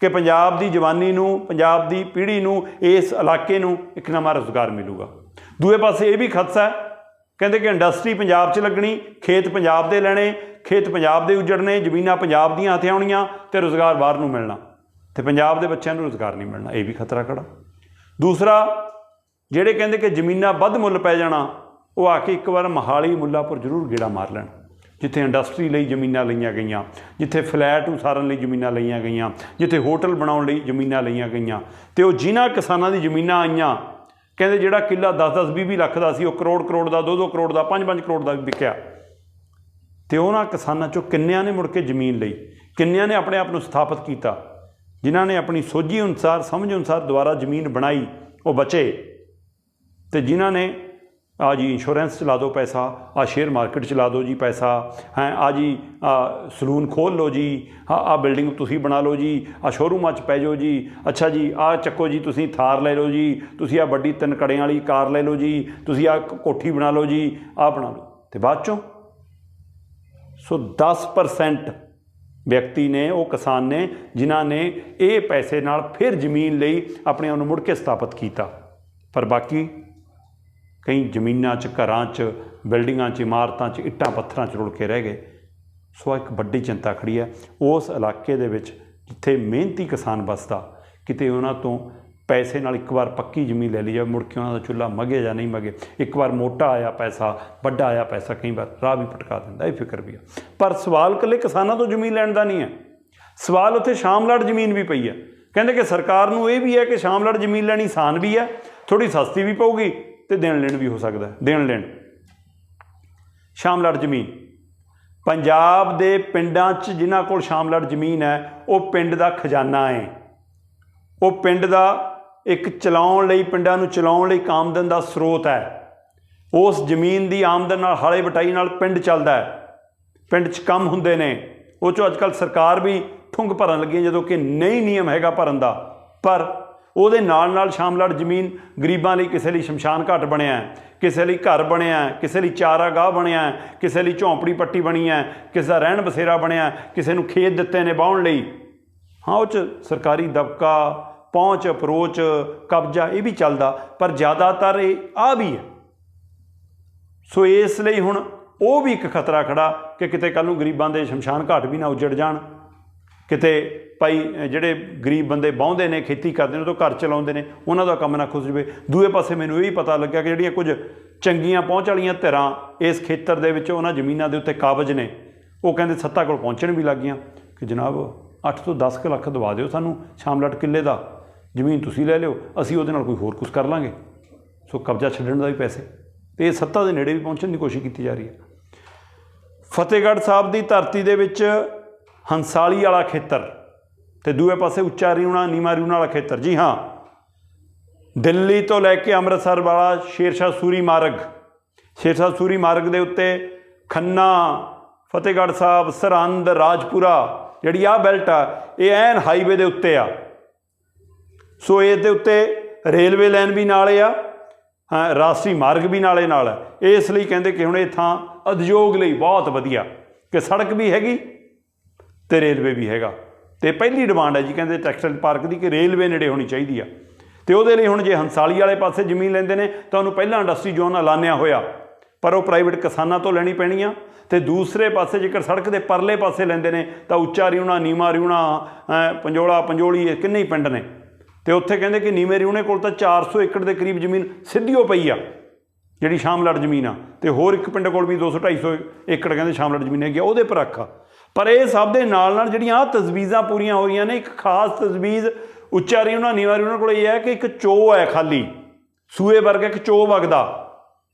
ਕਿ ਪੰਜਾਬ ਦੀ ਜਵਾਨੀ ਨੂੰ ਪੰਜਾਬ ਦੀ ਪੀੜ੍ਹੀ ਨੂੰ ਇਸ ਇਲਾਕੇ ਨੂੰ ਇੱਕ ਨਵਾਂ ਰੋਜ਼ਗਾਰ ਮਿਲੂਗਾ ਦੂਏ ਪਾਸੇ ਇਹ ਵੀ ਖਤਸਾ ਹੈ ਕਹਿੰਦੇ ਕਿ ਇੰਡਸਟਰੀ ਪੰਜਾਬ 'ਚ ਲੱਗਣੀ ਖੇਤ ਪੰਜਾਬ ਦੇ ਲੈਣੇ ਖੇਤ ਪੰਜਾਬ ਦੇ ਉਜੜਨੇ ਜ਼ਮੀਨਾਂ ਪੰਜਾਬ ਦੀਆਂ ਹੱਥੇ ਆਉਣੀਆਂ ਤੇ ਰੋਜ਼ਗਾਰ ਬਾਹਰ ਨੂੰ ਮਿਲਣਾ ਤੇ ਪੰਜਾਬ ਦੇ ਬੱਚਿਆਂ ਨੂੰ ਰੋਜ਼ਗਾਰ ਨਹੀਂ ਮਿਲਣਾ ਇਹ ਵੀ ਖਤਰਾ ਖੜਾ ਦੂਸਰਾ ਜਿਹੜੇ ਕਹਿੰਦੇ ਕਿ ਜ਼ਮੀਨਾਂ ਵੱਧ ਮੁੱਲ ਪੈ ਜਾਣਾ ਉਹ ਆ ਕੇ ਇੱਕ ਵਾਰ ਮਹਾਲੀ ਮੁੱਲਾਪੁਰ ਜ਼ਰੂਰ ਗੇੜਾ ਮਾਰ ਲੈਣ ਜਿੱਥੇ ਇੰਡਸਟਰੀ ਲਈ ਜ਼ਮੀਨਾਂ ਲਈਆਂ ਗਈਆਂ ਜਿੱਥੇ ਫਲੈਟ ਉਸਾਰਨ ਲਈ ਜ਼ਮੀਨਾਂ ਲਈਆਂ ਗਈਆਂ ਜਿੱਥੇ ਹੋਟਲ ਬਣਾਉਣ ਲਈ ਜ਼ਮੀਨਾਂ ਲਈਆਂ ਗਈਆਂ ਤੇ ਉਹ ਜਿਨ੍ਹਾਂ ਕਿਸਾਨਾਂ ਦੀ ਜ਼ਮੀਨਾਂ ਆਈਆਂ ਕਹਿੰਦੇ ਜਿਹੜਾ ਕਿੱਲਾ 10-10 20-20 ਲੱਖ ਦਾ ਸੀ ਉਹ ਕਰੋੜ ਕਰੋੜ ਦਾ 2-2 ਕਰੋੜ ਦਾ 5-5 ਕਰੋੜ ਦਾ ਵੀ ਵਿਕਿਆ ਤੇ ਉਹਨਾਂ ਕਿਸਾਨਾਂ ਚੋਂ ਕਿੰਨਿਆਂ ਨੇ ਮੁੜ ਕੇ ਜ਼ਮੀਨ ਲਈ ਕਿੰਨਿਆਂ ਨੇ ਆਪਣੇ ਆਪ ਨੂੰ ਸਥਾਪਿਤ ਕੀਤਾ ਜਿਨ੍ਹਾਂ ਨੇ ਆਪਣੀ ਸੋਝੀ ਅਨੁਸਾਰ ਸਮਝ ਅਨੁਸਾਰ ਦੁਆਰਾ ਜ਼ਮੀਨ ਬਣਾਈ ਉਹ ਬਚੇ ਤੇ ਜਿਨ੍ਹਾਂ ਨੇ ਆ ਜੀ ਇੰਸ਼ੋਰੈਂਸ ਚਲਾ ਦਿਓ ਪੈਸਾ ਆ ਸ਼ੇਅਰ ਮਾਰਕੀਟ ਚਲਾ ਦਿਓ ਜੀ ਪੈਸਾ ਹੈ ਆ ਜੀ ਆ ਸਲੂਨ ਖੋਲ ਲੋ ਜੀ ਆ ਆ ਬਿਲਡਿੰਗ ਤੁਸੀਂ ਬਣਾ ਲਓ ਜੀ ਆ ਸ਼ੋਰੂਮਾਂ 'ਚ ਪੈ ਜਾਓ ਜੀ ਅੱਛਾ ਜੀ ਆ ਚੱਕੋ ਜੀ ਤੁਸੀਂ ਥਾਰ ਲੈ ਲਓ ਜੀ ਤੁਸੀਂ ਆ ਵੱਡੀ ਤਿੰਨ ਕੜਿਆਂ ਵਾਲੀ ਕਾਰ ਲੈ ਲਓ ਜੀ ਤੁਸੀਂ ਆ ਕੋਠੀ ਬਣਾ ਲਓ ਜੀ ਆ ਬਣਾ ਲਓ ਤੇ ਬਾਅਦ 'ਚੋਂ ਸੋ 10% ਵਿਅਕਤੀ ਨੇ ਉਹ ਕਿਸਾਨ ਨੇ ਜਿਨ੍ਹਾਂ ਨੇ ਇਹ ਪੈਸੇ ਨਾਲ ਫਿਰ ਜ਼ਮੀਨ ਲਈ ਆਪਣੇ ਆਪ ਨੂੰ ਮੁੜ ਕੇ ਸਥਾਪਿਤ ਕੀਤਾ ਪਰ ਬਾਕੀ ਕਈ ਜ਼ਮੀਨਾਂ 'ਚ ਘਰਾਂ 'ਚ ਬਿਲਡਿੰਗਾਂ 'ਚ ਇਮਾਰਤਾਂ 'ਚ ਇੱਟਾਂ ਪੱਥਰਾਂ 'ਚ ਰੁੜ ਕੇ ਰਹਿ ਗਏ ਸੋ ਇੱਕ ਵੱਡੀ ਚਿੰਤਾ ਖੜੀ ਹੈ ਉਸ ਇਲਾਕੇ ਦੇ ਵਿੱਚ ਜਿੱਥੇ ਮਿਹਨਤੀ ਕਿਸਾਨ ਬਸਦਾ ਕਿਤੇ ਉਹਨਾਂ ਤੋਂ ਪੈਸੇ ਨਾਲ ਇੱਕ ਵਾਰ ਪੱਕੀ ਜ਼ਮੀਨ ਲੈ ਲਈ ਜਾਵੇ ਮੁੜ ਕੇ ਉਹਨਾਂ ਦਾ ਚੁੱਲ੍ਹਾ ਮਗੇ ਜਾਂ ਨਹੀਂ ਮਗੇ ਇੱਕ ਵਾਰ ਮੋਟਾ ਆਇਆ ਪੈਸਾ ਵੱਡਾ ਆਇਆ ਪੈਸਾ ਕਈ ਵਾਰ ਰਾਹ ਵੀ ਪਟਕਾ ਦਿੰਦਾ ਇਹ ਫਿਕਰ ਵੀ ਆ ਪਰ ਸਵਾਲ ਕੱਲੇ ਕਿਸਾਨਾਂ ਤੋਂ ਜ਼ਮੀਨ ਲੈਣ ਦਾ ਨਹੀਂ ਹੈ ਸਵਾਲ ਉੱਥੇ ਸ਼ਾਮਲੜ ਜ਼ਮੀਨ ਵੀ ਪਈ ਹੈ ਕਹਿੰਦੇ ਕਿ ਸਰਕਾਰ ਨੂੰ ਇਹ ਵੀ ਹੈ ਕਿ ਸ਼ਾਮਲੜ ਜ਼ਮੀਨ ਲੈਣੀ ਆਸਾਨ ਵੀ ਹੈ ਥੋੜੀ ਸਸਤੀ ਵੀ ਪਊਗੀ ਤੇ ਦੇਣ ਲੈਣ ਵੀ ਹੋ ਸਕਦਾ ਦੇਣ ਲੈਣ ਸ਼ਾਮਲੜ ਜ਼ਮੀਨ ਪੰਜਾਬ ਦੇ ਪਿੰਡਾਂ 'ਚ ਜਿਨ੍ਹਾਂ ਕੋਲ ਸ਼ਾਮਲੜ ਜ਼ਮੀਨ ਹੈ ਉਹ ਪਿੰਡ ਦਾ ਖਜ਼ਾਨਾ ਹੈ ਉਹ ਪਿੰਡ ਦਾ ਇੱਕ ਚਲਾਉਣ ਲਈ ਪਿੰਡਾਂ ਨੂੰ ਚਲਾਉਣ ਲਈ ਕਾਮਦਨ ਦਾ ਸਰੋਤ ਹੈ ਉਸ ਜ਼ਮੀਨ ਦੀ ਆਮਦਨ ਨਾਲ ਹਾਲੇ ਬਟਾਈ ਨਾਲ ਪਿੰਡ ਚੱਲਦਾ ਹੈ ਪਿੰਡ 'ਚ ਕੰਮ ਹੁੰਦੇ ਨੇ ਉਹ 'ਚੋਂ ਅੱਜਕੱਲ ਸਰਕਾਰ ਵੀ ਠੁੰਗ ਭਰਨ ਲੱਗੀ ਜਦੋਂ ਕਿ ਨਹੀਂ ਨਿਯਮ ਹੈਗਾ ਭਰਨ ਦਾ ਪਰ ਉਹਦੇ ਨਾਲ ਨਾਲ ਸ਼ਾਮਲੜ ਜ਼ਮੀਨ ਗਰੀਬਾਂ ਲਈ ਕਿਸੇ ਲਈ ਸ਼ਮਸ਼ਾਨ ਘਾਟ ਬਣਿਆ ਹੈ ਕਿਸੇ ਲਈ ਘਰ ਬਣਿਆ ਹੈ ਕਿਸੇ ਲਈ ਚਾਰਾਗਾਹ ਬਣਿਆ ਹੈ ਕਿਸੇ ਲਈ ਝੌਂਪੜੀ ਪੱਟੀ ਬਣੀ ਹੈ ਕਿਸੇ ਦਾ ਰਹਿਣ ਬਸੇਰਾ ਬਣਿਆ ਕਿਸੇ ਨੂੰ ਖੇਤ ਦਿੱਤੇ ਨੇ ਬਾਉਣ ਲਈ ਹਾਂ ਉਹ ਚ ਸਰਕਾਰੀ ਦਬਕਾ ਪਹੁੰਚ ਅਪਰੋਚ ਕਬਜ਼ਾ ਇਹ ਵੀ ਚੱਲਦਾ ਪਰ ਜ਼ਿਆਦਾਤਰ ਇਹ ਆ ਵੀ ਹੈ ਸੋ ਇਸ ਲਈ ਹੁਣ ਉਹ ਵੀ ਇੱਕ ਖਤਰਾ ਖੜਾ ਕਿ ਕਿਤੇ ਕੱਲ ਨੂੰ ਗਰੀਬਾਂ ਦੇ ਸ਼ਮਸ਼ਾਨ ਘਾਟ ਵੀ ਨਾ ਉਜੜ ਜਾਣ ਕਿਤੇ ਭਾਈ ਜਿਹੜੇ ਗਰੀਬ ਬੰਦੇ ਬਾਹੁੰਦੇ ਨੇ ਖੇਤੀ ਕਰਦੇ ਨੇ ਉਹ ਤੋਂ ਘਰ ਚਲਾਉਂਦੇ ਨੇ ਉਹਨਾਂ ਦਾ ਕੰਮ ਨਾ ਖੁੱਸ ਜਵੇ ਦੂਏ ਪਾਸੇ ਮੈਨੂੰ ਇਹ ਵੀ ਪਤਾ ਲੱਗਿਆ ਕਿ ਜਿਹੜੀਆਂ ਕੁਝ ਚੰਗੀਆਂ ਪਹੁੰਚ ਵਾਲੀਆਂ ਧਿਰਾਂ ਇਸ ਖੇਤਰ ਦੇ ਵਿੱਚ ਉਹਨਾਂ ਜ਼ਮੀਨਾਂ ਦੇ ਉੱਤੇ ਕਾਬਜ ਨੇ ਉਹ ਕਹਿੰਦੇ ਸੱਤਾ ਕੋਲ ਪਹੁੰਚਣ ਵੀ ਲੱਗੀਆਂ ਕਿ ਜਨਾਬ 8 ਤੋਂ 10 ਲੱਖ ਦਵਾ ਦਿਓ ਸਾਨੂੰ ਸ਼ਾਮਲਟ ਕਿੱਲੇ ਦਾ ਜ਼ਮੀਨ ਤੁਸੀਂ ਲੈ ਲਿਓ ਅਸੀਂ ਉਹਦੇ ਨਾਲ ਕੋਈ ਹੋਰ ਕੁਝ ਕਰ ਲਾਂਗੇ ਸੋ ਕਬਜ਼ਾ ਛੱਡਣ ਦਾ ਵੀ ਪੈਸੇ ਤੇ ਸੱਤਾ ਦੇ ਨੇੜੇ ਵੀ ਪਹੁੰਚਣ ਦੀ ਕੋਸ਼ਿਸ਼ ਕੀਤੀ ਜਾ ਰਹੀ ਹੈ ਫਤਿਹਗੜ੍ਹ ਸਾਹਿਬ ਦੀ ਧਰਤੀ ਦੇ ਵਿੱਚ ਹੰਸਾਲੀ ਵਾਲਾ ਖੇਤਰ ਤੇ ਦੂਏ ਪਾਸੇ ਉੱਚਾ ਰਿਉਣਾ ਨੀਮਾ ਰਿਉਣਾ ਵਾਲਾ ਖੇਤਰ ਜੀ ਹਾਂ ਦਿੱਲੀ ਤੋਂ ਲੈ ਕੇ ਅੰਮ੍ਰਿਤਸਰ ਵਾਲਾ ਸ਼ੇਰਸ਼ਾਹ ਸੂਰੀ ਮਾਰਗ ਸ਼ੇਰਸ਼ਾਹ ਸੂਰੀ ਮਾਰਗ ਦੇ ਉੱਤੇ ਖੰਨਾ ਫਤਿਹਗੜ੍ਹ ਸਾਹਿਬ ਸਰਹੰਦ ਰਾਜਪੁਰਾ ਜਿਹੜੀ ਆ ਬੈਲਟ ਆ ਇਹ ਐਨ ਹਾਈਵੇ ਦੇ ਉੱਤੇ ਆ ਸੋ ਇਹ ਦੇ ਉੱਤੇ ਰੇਲਵੇ ਲਾਈਨ ਵੀ ਨਾਲੇ ਆ ਹਾਂ ਰਾਸ਼ਟਰੀ ਮਾਰਗ ਵੀ ਨਾਲੇ ਨਾਲ ਹੈ ਇਸ ਲਈ ਕਹਿੰਦੇ ਕਿ ਹੁਣ ਇਹ ਥਾਂ ਉਦਯੋਗ ਲਈ ਬਹੁਤ ਵਧੀਆ ਕਿ ਸੜਕ ਵੀ ਹੈਗੀ ਤੇ ਰੇਲਵੇ ਵੀ ਹੈਗਾ ਤੇ ਪਹਿਲੀ ਡਿਮਾਂਡ ਹੈ ਜੀ ਕਹਿੰਦੇ ਟੈਕਸਟਾਈਲ ਪਾਰਕ ਦੀ ਕਿ ਰੇਲਵੇ ਨੇੜੇ ਹੋਣੀ ਚਾਹੀਦੀ ਆ ਤੇ ਉਹਦੇ ਲਈ ਹੁਣ ਜੇ ਹੰਸਾਲੀ ਵਾਲੇ ਪਾਸੇ ਜ਼ਮੀਨ ਲੈਂਦੇ ਨੇ ਤਾਂ ਉਹਨੂੰ ਪਹਿਲਾਂ ਇੰਡਸਟਰੀ ਜ਼ੋਨ ਐਲਾਨਿਆ ਹੋਇਆ ਪਰ ਉਹ ਪ੍ਰਾਈਵੇਟ ਕਿਸਾਨਾਂ ਤੋਂ ਲੈਣੀ ਪੈਣੀ ਆ ਤੇ ਦੂਸਰੇ ਪਾਸੇ ਜੇਕਰ ਸੜਕ ਦੇ ਪਰਲੇ ਪਾਸੇ ਲੈਂਦੇ ਨੇ ਤਾਂ ਉੱਚਾ ਰਿਉਣਾ ਨੀਮਾ ਰਿਉਣਾ ਪੰਜੋਲਾ ਪੰਜੋਲੀ ਇਹ ਕਿੰਨੇ ਹੀ ਪਿੰਡ ਨੇ ਤੇ ਉੱਥੇ ਕਹਿੰਦੇ ਕਿ ਨੀਵੇਂ ਰਿਉਣੇ ਕੋਲ ਤਾਂ 400 ਏਕੜ ਦੇ ਕਰੀਬ ਜ਼ਮੀਨ ਸਿੱਧੀਓ ਪਈ ਆ ਜਿਹੜੀ ਸ਼ਾਮਲੜ ਜ਼ਮੀਨ ਆ ਤੇ ਹੋਰ ਇੱਕ ਪਿੰਡ ਕੋਲ ਵੀ 200 250 ਏਕੜ ਕਹਿੰਦੇ ਸ਼ਾਮਲੜ ਜ਼ਮੀਨ ਹੈਗੀ ਉਹਦੇ ਪਰ ਅੱਖ ਪਰ ਇਹ ਸਭ ਦੇ ਨਾਲ ਨਾਲ ਜਿਹੜੀਆਂ ਆ ਤਜਵੀਜ਼ਾਂ ਪੂਰੀਆਂ ਹੋਈਆਂ ਨੇ ਇੱਕ ਖਾਸ ਤਜਵੀਜ਼ ਉੱਚਾਰੀ ਉਹਨਾਂ ਨੀਵਾਰੀ ਉਹਨਾਂ ਕੋਲ ਇਹ ਹੈ ਕਿ ਇੱਕ ਚੋ ਹੈ ਖਾਲੀ ਸੂਏ ਵਰਗਾ ਇੱਕ ਚੋ ਵਗਦਾ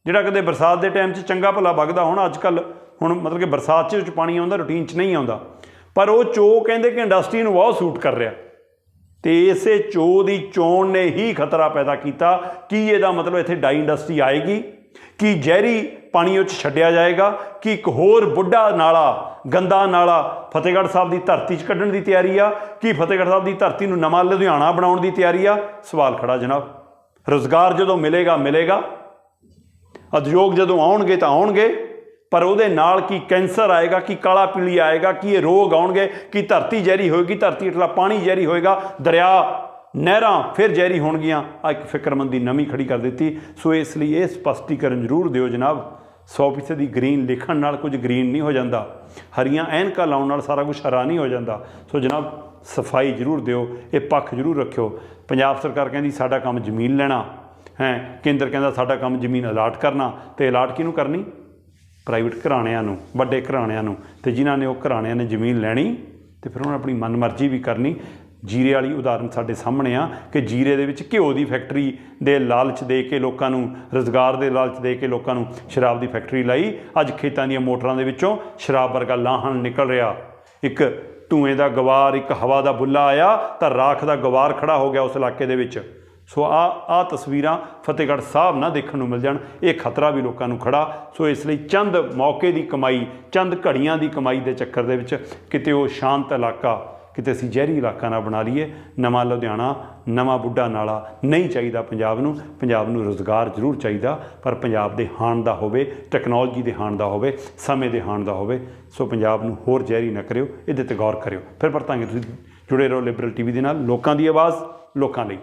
ਜਿਹੜਾ ਕਦੇ ਬਰਸਾਤ ਦੇ ਟਾਈਮ 'ਚ ਚੰਗਾ ਭਲਾ ਵਗਦਾ ਹੁਣ ਅੱਜ ਕੱਲ ਹੁਣ ਮਤਲਬ ਕਿ ਬਰਸਾਤ 'ਚ ਪਾਣੀ ਆਉਂਦਾ ਰੁਟੀਨ 'ਚ ਨਹੀਂ ਆਉਂਦਾ ਪਰ ਉਹ ਚੋ ਕਹਿੰਦੇ ਕਿ ਇੰਡਸਟਰੀ ਨੂੰ ਬਹੁਤ ਸੂਟ ਕਰ ਰਿਹਾ ਤੇ ਇਸੇ ਚੋ ਦੀ ਚੋਣ ਨੇ ਹੀ ਖਤਰਾ ਪੈਦਾ ਕੀਤਾ ਕਿ ਇਹਦਾ ਮਤਲਬ ਇੱਥੇ ਡਾਈ ਇੰਡਸਟਰੀ ਆਏਗੀ ਕਿ ਜ਼ਹਿਰੀ ਪਾਣੀ ਉੱਚ ਛੱਡਿਆ ਜਾਏਗਾ ਕਿ ਇੱਕ ਹੋਰ ਬੁੱਢਾ ਨਾਲਾ ਗੰਦਾ ਨਾਲਾ ਫਤਿਹਗੜ੍ਹ ਸਾਹਿਬ ਦੀ ਧਰਤੀ 'ਚ ਕੱਢਣ ਦੀ ਤਿਆਰੀ ਆ ਕਿ ਫਤਿਹਗੜ੍ਹ ਸਾਹਿਬ ਦੀ ਧਰਤੀ ਨੂੰ ਨਵਾਂ ਲੁਧਿਆਣਾ ਬਣਾਉਣ ਦੀ ਤਿਆਰੀ ਆ ਸਵਾਲ ਖੜਾ ਜਨਾਬ ਰੋਜ਼ਗਾਰ ਜਦੋਂ ਮਿਲੇਗਾ ਮਿਲੇਗਾ ਉਦਯੋਗ ਜਦੋਂ ਆਉਣਗੇ ਤਾਂ ਆਉਣਗੇ ਪਰ ਉਹਦੇ ਨਾਲ ਕੀ ਕੈਂਸਰ ਆਏਗਾ ਕੀ ਕਾਲਾ ਪੀਲੀ ਆਏਗਾ ਕੀ ਇਹ ਰੋਗ ਆਉਣਗੇ ਕੀ ਧਰਤੀ ਜ਼ਹਿਰੀ ਹੋਏਗੀ ਧਰਤੀ ਇਟਲਾ ਪਾਣੀ ਜ਼ਹਿਰੀ ਹੋਏਗਾ ਦਰਿਆ ਨਹਿਰਾਂ ਫਿਰ ਜ਼ਹਿਰੀ ਹੋਣਗੀਆਂ ਆ ਇੱਕ ਫਿਕਰਮੰਦੀ ਨਵੀਂ ਖੜੀ ਕਰ ਦਿੱਤੀ ਸੋ ਇਸ ਲਈ ਇਹ ਸਪਸ਼ਟੀਕਰਨ ਜ਼ਰੂਰ ਦਿਓ ਜਨਾਬ 100% ਦੀ ਗ੍ਰੀਨ ਲਿਖਣ ਨਾਲ ਕੁਝ ਗ੍ਰੀਨ ਨਹੀਂ ਹੋ ਜਾਂਦਾ ਹਰੀਆਂ ਐਨਕਾਂ ਲਾਉਣ ਨਾਲ ਸਾਰਾ ਕੁਝ ਹਰਾ ਨਹੀਂ ਹੋ ਜਾਂਦਾ ਸੋ ਜਨਾਬ ਸਫਾਈ ਜ਼ਰੂਰ ਦਿਓ ਇਹ ਪੱਖ ਜ਼ਰੂਰ ਰੱਖਿਓ ਪੰਜਾਬ ਸਰਕਾਰ ਕਹਿੰਦੀ ਸਾਡਾ ਕੰਮ ਜ਼ਮੀਨ ਲੈਣਾ ਹੈ ਕੇਂਦਰ ਕਹਿੰਦਾ ਸਾਡਾ ਕੰਮ ਜ਼ਮੀਨ ਅਲਾਟ ਕਰਨਾ ਤੇ ਅਲਾਟ ਕਿਹਨੂੰ ਕਰਨੀ ਪ੍ਰਾਈਵੇਟ ਘਰਾਣਿਆਂ ਨੂੰ ਵੱਡੇ ਘਰਾਣਿਆਂ ਨੂੰ ਤੇ ਜਿਨ੍ਹਾਂ ਨੇ ਉਹ ਘਰਾਣਿਆਂ ਨੇ ਜ਼ਮੀਨ ਲੈਣੀ ਤੇ ਫਿਰ ਉਹਨਾਂ ਆਪਣੀ ਮਨਮਰਜ਼ੀ ਵੀ ਕਰਨੀ ਜੀਰੇ ਵਾਲੀ ਉਦਾਹਰਨ ਸਾਡੇ ਸਾਹਮਣੇ ਆ ਕਿ ਜੀਰੇ ਦੇ ਵਿੱਚ ਘਿਓ ਦੀ ਫੈਕਟਰੀ ਦੇ ਲਾਲਚ ਦੇ ਕੇ ਲੋਕਾਂ ਨੂੰ ਰੋਜ਼ਗਾਰ ਦੇ ਲਾਲਚ ਦੇ ਕੇ ਲੋਕਾਂ ਨੂੰ ਸ਼ਰਾਬ ਦੀ ਫੈਕਟਰੀ ਲਾਈ ਅੱਜ ਖੇਤਾਂ ਦੀਆਂ ਮੋਟਰਾਂ ਦੇ ਵਿੱਚੋਂ ਸ਼ਰਾਬ ਵਰਗਾ ਲਾਹਣ ਨਿਕਲ ਰਿਹਾ ਇੱਕ ਧੂਏ ਦਾ ਗਵਾਰ ਇੱਕ ਹਵਾ ਦਾ ਬੁੱਲਾ ਆਇਆ ਤਾਂ ਰਾਖ ਦਾ ਗਵਾਰ ਖੜਾ ਹੋ ਗਿਆ ਉਸ ਇਲਾਕੇ ਦੇ ਵਿੱਚ ਸੋ ਆ ਆ ਤਸਵੀਰਾਂ ਫਤਿਹਗੜ੍ਹ ਸਾਹਿਬ ਨਾ ਦੇਖਣ ਨੂੰ ਮਿਲ ਜਾਣ ਇਹ ਖਤਰਾ ਵੀ ਲੋਕਾਂ ਨੂੰ ਖੜਾ ਸੋ ਇਸ ਲਈ ਚੰਦ ਮੌਕੇ ਦੀ ਕਮਾਈ ਚੰਦ ਘੜੀਆਂ ਦੀ ਕਮਾਈ ਦੇ ਚੱਕਰ ਦੇ ਵਿੱਚ ਕਿਤੇ ਉਹ ਸ਼ਾਂਤ ਇਲਾਕਾ ਕਿਤੇ ਅਸੀਂ ਜ਼ਹਿਰੀ ਇਲਾਕਾ ਨਾ ਬਣਾ ਲਈਏ ਨਵਾਂ ਲੁਧਿਆਣਾ ਨਵਾਂ ਬੁੱਢਾ ਨਾਲਾ ਨਹੀਂ ਚਾਹੀਦਾ ਪੰਜਾਬ ਨੂੰ ਪੰਜਾਬ ਨੂੰ ਰੋਜ਼ਗਾਰ ਜ਼ਰੂਰ ਚਾਹੀਦਾ ਪਰ ਪੰਜਾਬ ਦੇ ਹਾਣ ਦਾ ਹੋਵੇ ਟੈਕਨੋਲੋਜੀ ਦੇ ਹਾਣ ਦਾ ਹੋਵੇ ਸਮੇਂ ਦੇ ਹਾਣ ਦਾ ਹੋਵੇ ਸੋ ਪੰਜਾਬ ਨੂੰ ਹੋਰ ਜ਼ਹਿਰੀ ਨਾ ਕਰਿਓ ਇਹਦੇ ਤੇ ਗੌਰ ਕਰਿਓ ਫਿਰ ਪਰਤਾਂਗੇ ਤੁਸੀਂ ਜੁੜੇ ਰਹੋ ਲਿਬਰਲ ਟੀਵੀ ਦੇ ਨਾਲ ਲੋਕਾਂ ਦੀ ਆਵਾਜ਼ ਲੋਕਾਂ ਲਈ